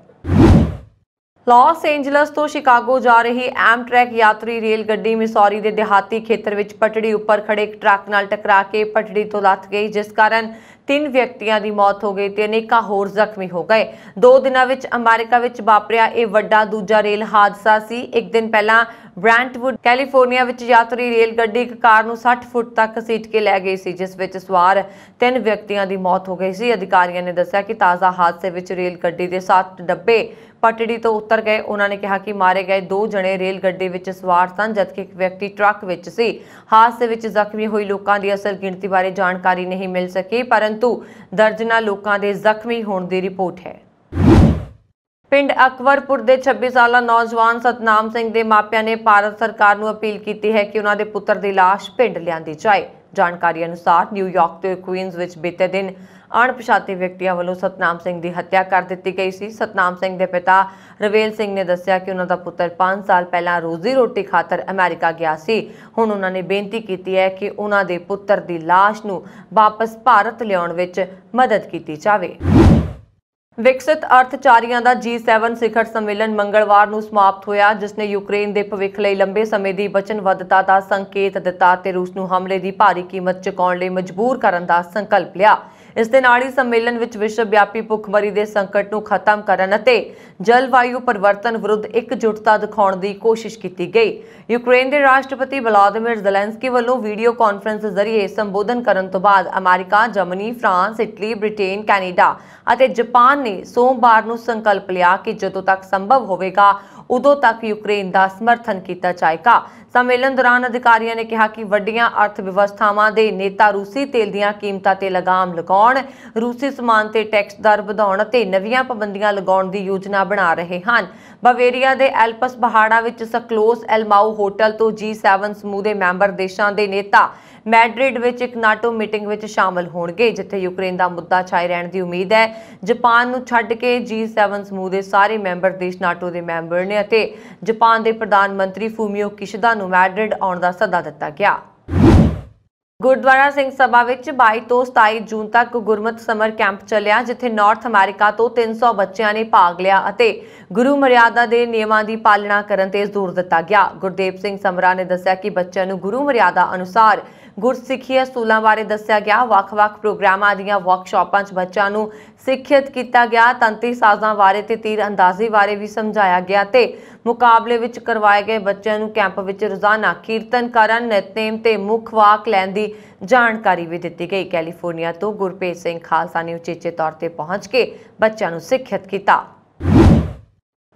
ਲਾਸ ਐਂਜਲਸ ਤੋਂ ਸ਼ਿਕਾਗੋ ਜਾ ਰਹੀ ਐਮਟ੍ਰੈਕ ਯਾਤਰੀ ਰੇਲ ਗੱਡੀ ਮਿਸੌਰੀ ਦੇ ਦਿਹਾਤੀ ਖੇਤਰ ਵਿੱਚ ਪਟੜੀ ਉੱਪਰ ਖੜੇ ਇੱਕ ਟਰੱਕ ਨਾਲ ਟਕਰਾ ਕੇ ਪਟੜੀ ਤੋਂ ਲੱਥ ਗਈ ਜਿਸ ਕਾਰਨ ਤਿੰਨ ਵਿਅਕਤੀਆਂ ਦੀ ਮੌਤ ਹੋ ਗਈ ਤੇ ਅਨੇਕਾਂ ਹੋਰ ਜ਼ਖਮੀ ਹੋ ਗਏ ਦੋ ਦਿਨਾਂ ਵਿੱਚ ਅਮਰੀਕਾ ਵਿੱਚ ਵਾਪਰਿਆ ਇਹ ਵੱਡਾ ਦੂਜਾ ਰੇਲ ਹਾਦਸਾ ਸੀ ਇੱਕ ਦਿਨ ਪਹਿਲਾਂ ਬ੍ਰੈਂਟਵੁੱਡ ਕੈਲੀਫੋਰਨੀਆ ਵਿੱਚ ਯਾਤਰੀ ਰੇਲ ਗੱਡੀ ਇੱਕ ਕਾਰ ਨੂੰ 60 ਫੁੱਟ ਤੱਕ ਸੀਟ ਕੇ ਲੈ ਗਈ ਸੀ ਜਿਸ ਵਿੱਚ ਸਵਾਰ ਤਿੰਨ ਵਿਅਕਤੀਆਂ ਦੀ ਮੌਤ ਹੋ ਗਈ ਸੀ ਅਧਿਕਾਰੀਆਂ ਨੇ ਦੱਸਿਆ ਕਿ ਤਾਜ਼ਾ ਹਾਦਸੇ ਵਿੱਚ ਰੇਲ ਗੱਡੀ ਦੇ 7 ਡੱਬੇ ਪਟੜੀ ਤੋਂ ਉਤਰ ਗਏ ਉਹਨਾਂ ਨੇ ਕਿਹਾ ਕਿ ਮਾਰੇ ਗਏ ਦੋ ਜਣੇ ਰੇਲ ਗੱਡੀ ਵਿੱਚ ਸਵਾਰ ਸਨ ਜਦਕਿ ਇੱਕ ਵਿਅਕਤੀ ਟਰੱਕ ਵਿੱਚ ਸੀ ਹਾਦਸੇ ਵਿੱਚ ਜ਼ਖਮੀ ਹੋਈ ਲੋਕਾਂ ਦੀ ਅਸਲ ਗਿਣਤੀ ਬਾਰੇ ਜਾਣਕਾਰੀ ਨਹੀਂ ਮਿਲ ਸਕੀ ਪਰ ਪਰੰਤੂ ਦਰਜਨਾ ਲੋਕਾਂ ਦੇ ਜ਼ਖਮੀ ਹੋਣ ਦੀ ਰਿਪੋਰਟ ਹੈ ਪਿੰਡ ਅਕਬਰਪੁਰ ਦੇ 26 ਸਾਲਾ ਨੌਜਵਾਨ ਸਤਨਾਮ ਸਿੰਘ ਦੇ ਮਾਪਿਆਂ ਨੇ ਭਾਰਤ ਸਰਕਾਰ ਨੂੰ ਅਪੀਲ ਕੀਤੀ ਹੈ ਕਿ ਉਹਨਾਂ ਦੇ ਪੁੱਤਰ ਦੀ ਲਾਸ਼ ਪਿੰਡ ਲਿਆਂਦੀ ਜਾਏ ਜਾਣਕਾਰੀ ਅਨੁਸਾਰ ਨਿਊਯਾਰਕ ਤੇ ਕੁਇਨਸ ਵਿੱਚ ਬੀਤੇ ਦਿਨ ਅਣਪਛਾਤੇ ਵਿਅਕਤੀਆਂ ਵੱਲੋਂ ਸਤਨਾਮ ਸਿੰਘ ਦੀ ਹੱਤਿਆ ਕਰ ਦਿੱਤੀ ਗਈ ਸੀ ਸਤਨਾਮ ਸਿੰਘ ਦੇ ਪਿਤਾ ਰਵੇਲ ਸਿੰਘ ਨੇ ਦੱਸਿਆ ਕਿ ਉਹਨਾਂ ਦਾ ਪੁੱਤਰ 5 ਸਾਲ ਪਹਿਲਾਂ ਰੋਜ਼ੀ ਰੋਟੀ ਖਾਤਰ ਅਮਰੀਕਾ ਗਿਆ ਸੀ ਹੁਣ ਉਹਨਾਂ ਨੇ ਬੇਨਤੀ ਕੀਤੀ ਹੈ ਕਿ ਉਹਨਾਂ ਦੇ ਪੁੱਤਰ ਦੀ লাশ ਨੂੰ ਵਾਪਸ ਭਾਰਤ ਲਿਆਉਣ ਵਿੱਚ ਮਦਦ ਕੀਤੀ ਜਾਵੇ ਵਿਕਸਿਤ ਅਰਥਚਾਰੀਆਂ ਦਾ G7 ਸਿਖਰ ਸੰਮੇਲਨ ਮੰਗਲਵਾਰ ਨੂੰ ਸਮਾਪਤ ਹੋਇਆ ਜਿਸ ਨੇ ਯੂਕਰੇਨ ਦੇ ਭਵਿੱਖ ਲਈ ਲੰਬੇ ਸਮੇਂ ਦੀ ਵਚਨਬੱਧਤਾ ਦਾ ਸੰਕੇਤ ਦਿੱਤਾ ਤੇ ਰੂਸ ਨੂੰ ਹਮਲੇ ਦੀ ਭਾਰੀ ਕੀਮਤ ਚੁਕਾਉਣ ਲਈ ਮਜਬੂਰ ਕਰਨ ਦਾ ਸੰਕਲਪ ਲਿਆ ਇਸ ਦੇ ਨਾਲ ਹੀ ਸੰਮੇਲਨ ਵਿੱਚ ਵਿਸ਼ਵ ਵਿਆਪੀ ਭੁੱਖਮਰੀ ਦੇ ਸੰਕਟ ਨੂੰ ਖਤਮ ਕਰਨ ਅਤੇ ਜਲਵਾਯੂ ਪਰਿਵਰਤਨ ਵਿਰੁੱਧ ਇਕਜੁੱਟਤਾ ਦਿਖਾਉਣ ਦੀ ਕੋਸ਼ਿਸ਼ ਕੀਤੀ ਗਈ ਯੂਕਰੇਨ ਦੇ ਰਾਸ਼ਟਰਪਤੀ ਵਲਾਦੀਮੀਰ ਜ਼ੈਲੈਂਸਕੀ ਵੱਲੋਂ ਵੀਡੀਓ ਕਾਨਫਰੰਸ ਜ਼ਰੀਏ ਸੰਬੋਧਨ ਕਰਨ ਤੋਂ ਬਾਅਦ America Germany France Italy Britain Canada ਅਤੇ ਜਾਪਾਨ ਨੇ ਸੋਮਵਾਰ ਨੂੰ ਸੰਕਲਪ ਲਿਆ ਕਿ ਜਦੋਂ ਤੱਕ ਸੰਭਵ ਹੋਵੇਗਾ ਉਦੋਂ ਤੱਕ ਯੂਕਰੇਨ ਦਾ ਸਮਰਥਨ ਕੀਤਾ ਜਾਏਗਾ ਸੰਮੇਲਨ ਦੌਰਾਨ ਅਧਿਕਾਰੀਆਂ ਨੇ ਕਿਹਾ ਕਿ ਵੱਡੀਆਂ ਅਰਥ ਵਿਵਸਥਾਵਾਂ ਦੇ ਨੇਤਾ ਰੂਸੀ ਤੇਲ ਦੀਆਂ ਕੀਮਤਾਂ ਤੇ ਲਗਾਮ ਲਗਾਉਣ ਰੂਸੀ ਸਮਾਨ ਤੇ ਟੈਕਸ ਦਰ ਵਧਾਉਣ ਅਤੇ ਨਵੀਆਂ ਪਾਬੰਦੀਆਂ ਲਗਾਉਣ ਦੀ ਯੋਜਨਾ ਬਣਾ ਰਹੇ ਹਨ ਬਵੇਰੀਆ ਦੇ ਐਲਪਸ ਪਹਾੜਾ ਵਿੱਚ ਸਕਲੋਸ ਐਲਮਾਉ ਹੋਟਲ ਤੋਂ G7 ਸਮੂਹ ਦੇ ਮੈਂਬਰ ਦੇਸ਼ਾਂ ਦੇ ਨੇਤਾ ਮੈਡ੍ਰਿਡ ਵਿੱਚ ਇੱਕ ਨਾਟੋ ਮੀਟਿੰਗ ਵਿੱਚ ਸ਼ਾਮਲ ਹੋਣਗੇ ਜਿੱਥੇ ਯੂਕਰੇਨ ਦਾ ਮੁੱਦਾ ਛਾਏ ਰਹਿਣ ਦੀ ਉਮੀਦ ਹੈ ਜਾਪਾਨ ਨੂੰ ਛੱਡ ਕੇ G7 ਸਮੂਹ ਦੇ ਸਾਰੇ ਮੈਂਬਰ ਦੇਸ਼ ਨਾਟੋ ਦੇ ਮੈਂਬਰ ਨੇ ਅਤੇ ਜਾਪਾਨ ਦੇ ਪ੍ਰਧਾਨ ਮੰਤਰੀ ਫੂਮੀਓ ਕਿਸ਼ਿਦਾ ਨੂੰ ਮੈਡ੍ਰਿਡ ਆਉਣ ਦਾ ਸੱਦਾ ਦਿੱਤਾ ਗਿਆ ਗੁਰਦੁਆਰਾ ਸਿੰਘ ਸਭਾ ਵਿੱਚ 22 ਤੋਂ 27 ਜੂਨ ਤੱਕ ਗੁਰਮਤ ਸਮਰ ਕੈਂਪ ਚੱਲਿਆ ਜਿੱਥੇ ਨਾਰਥ ਅਮਰੀਕਾ ਤੋਂ 300 ਬੱਚਿਆਂ ਨੇ ਭਾਗ ਲਿਆ ਅਤੇ ਗੁਰੂ ਮਰਿਆਦਾ ਦੇ ਨਿਯਮਾਂ ਦੀ ਪਾਲਣਾ ਕਰਨ ਤੇ ਜ਼ੋਰ ਦਿੱਤਾ ਗਿਆ ਗੁਰਦੇਵ ਸਿੰਘ ਸਮਰਾ ਨੇ ਦੱਸਿਆ ਕਿ ਬੱਚਿਆਂ ਨੂੰ ਗੁਰੂ ਮਰਿਆਦਾ ਅਨੁਸਾਰ ਗੁਰਸਿੱਖੀ ਅਸੂਲਾਂ ਬਾਰੇ ਦੱਸਿਆ ਗਿਆ ਵੱਖ-ਵੱਖ ਪ੍ਰੋਗਰਾਮਾਂ ਦੀਆਂ ਵਰਕਸ਼ਾਪਾਂ 'ਚ ਬੱਚਿਆਂ ਨੂੰ ਸਿੱਖਿਅਤ ਕੀਤਾ ਗਿਆ ਤੰਤੀ ਸਾਜ਼ਾਂ ਬਾਰੇ ਤੇ ਤੀਰ ਅੰਦਾਜ਼ੀ ਬਾਰੇ ਵੀ ਸਮਝਾਇਆ ਗਿਆ ਤੇ ਮੁਕਾਬਲੇ ਵਿੱਚ ਕਰਵਾਏ ਗਏ ਬੱਚਿਆਂ ਨੂੰ ਕੈਂਪ ਵਿੱਚ ਰੋਜ਼ਾਨਾ ਕੀਰਤਨ ਕਰਨ ਨਿਤਨੇਮ ਤੇ ਮੁੱਖ ਵਾਕ ਲੈਣ ਦੀ ਜਾਣਕਾਰੀ ਵੀ ਦਿੱਤੀ ਗਈ ਕੈਲੀਫੋਰਨੀਆ ਤੋਂ ਗੁਰਪ੍ਰੀਤ ਸਿੰਘ ਖਾਲਸਾ ਨੇ ਉਚੇਚੇ ਤੌਰ ਤੇ ਪਹੁੰਚ ਕੇ ਬੱਚਿਆਂ ਨੂੰ ਸਿੱਖਿਅਤ ਕੀਤਾ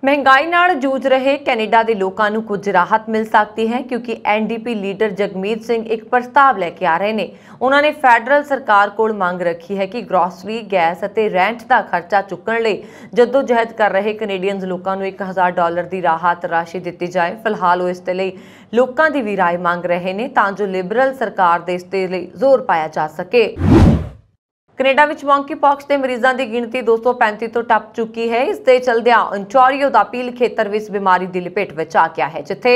ਮਹਿੰਗਾਈ ਨਾਲ ਜੂਝ ਰਹੇ ਕੈਨੇਡਾ ਦੇ ਲੋਕਾਂ ਨੂੰ ਕੁਝ ਰਾਹਤ ਮਿਲ ਸਕਦੀ ਹੈ ਕਿਉਂਕਿ ਐਨਡੀਪੀ ਲੀਡਰ ਜਗਮੀਤ ਸਿੰਘ ਇੱਕ ਪ੍ਰਸਤਾਵ ਲੈ ਕੇ ਆ ਰਹੇ ਨੇ ਉਹਨਾਂ ਨੇ ਫੈਡਰਲ ਸਰਕਾਰ ਕੋਲ ਮੰਗ ਰੱਖੀ ਹੈ ਕਿ ਗ੍ਰੋਸਰੀ ਗੈਸ ਅਤੇ ਰੈਂਟ ਦਾ ਖਰਚਾ ਚੁੱਕਣ ਲਈ ਜਦੋਂ ਜਹਿਦ ਕਰ ਰਹੇ ਕੈਨੇਡੀਅਨਸ ਲੋਕਾਂ ਨੂੰ 1000 ਡਾਲਰ ਦੀ ਰਾਹਤ ਰਾਸ਼ੀ ਦਿੱਤੀ ਜਾਏ ਫਿਲਹਾਲ ਉਹ ਇਸ ਤੇ ਲਈ ਲੋਕਾਂ ਦੀ ਵੀ رائے ਮੰਗ ਰਹੇ ਨੇ ਤਾਂ ਜੋ ਲਿਬਰਲ ਸਰਕਾਰ ਦੇ ਇਸ ਤੇ ਲਈ ਜ਼ੋਰ ਪਾਇਆ ਜਾ ਸਕੇ ਕੈਨੇਡਾ ਵਿੱਚ ਮੰਕੀ ਪੌਕਸ ਦੇ ਮਰੀਜ਼ਾਂ ਦੀ ਗਿਣਤੀ 235 ਤੋਂ ਟੱਪ ਚੁੱਕੀ ਹੈ ਇਸ ਦੇ ਚਲਦਿਆਂ ਅੰਟਾਰੀਓ ਦਾ ਪੀਲ ਖੇਤਰ ਵਿੱਚ ਬਿਮਾਰੀ ਦੀ ਲਪੇਟ ਵਿੱਚ ਆ ਗਿਆ ਹੈ ਜਿੱਥੇ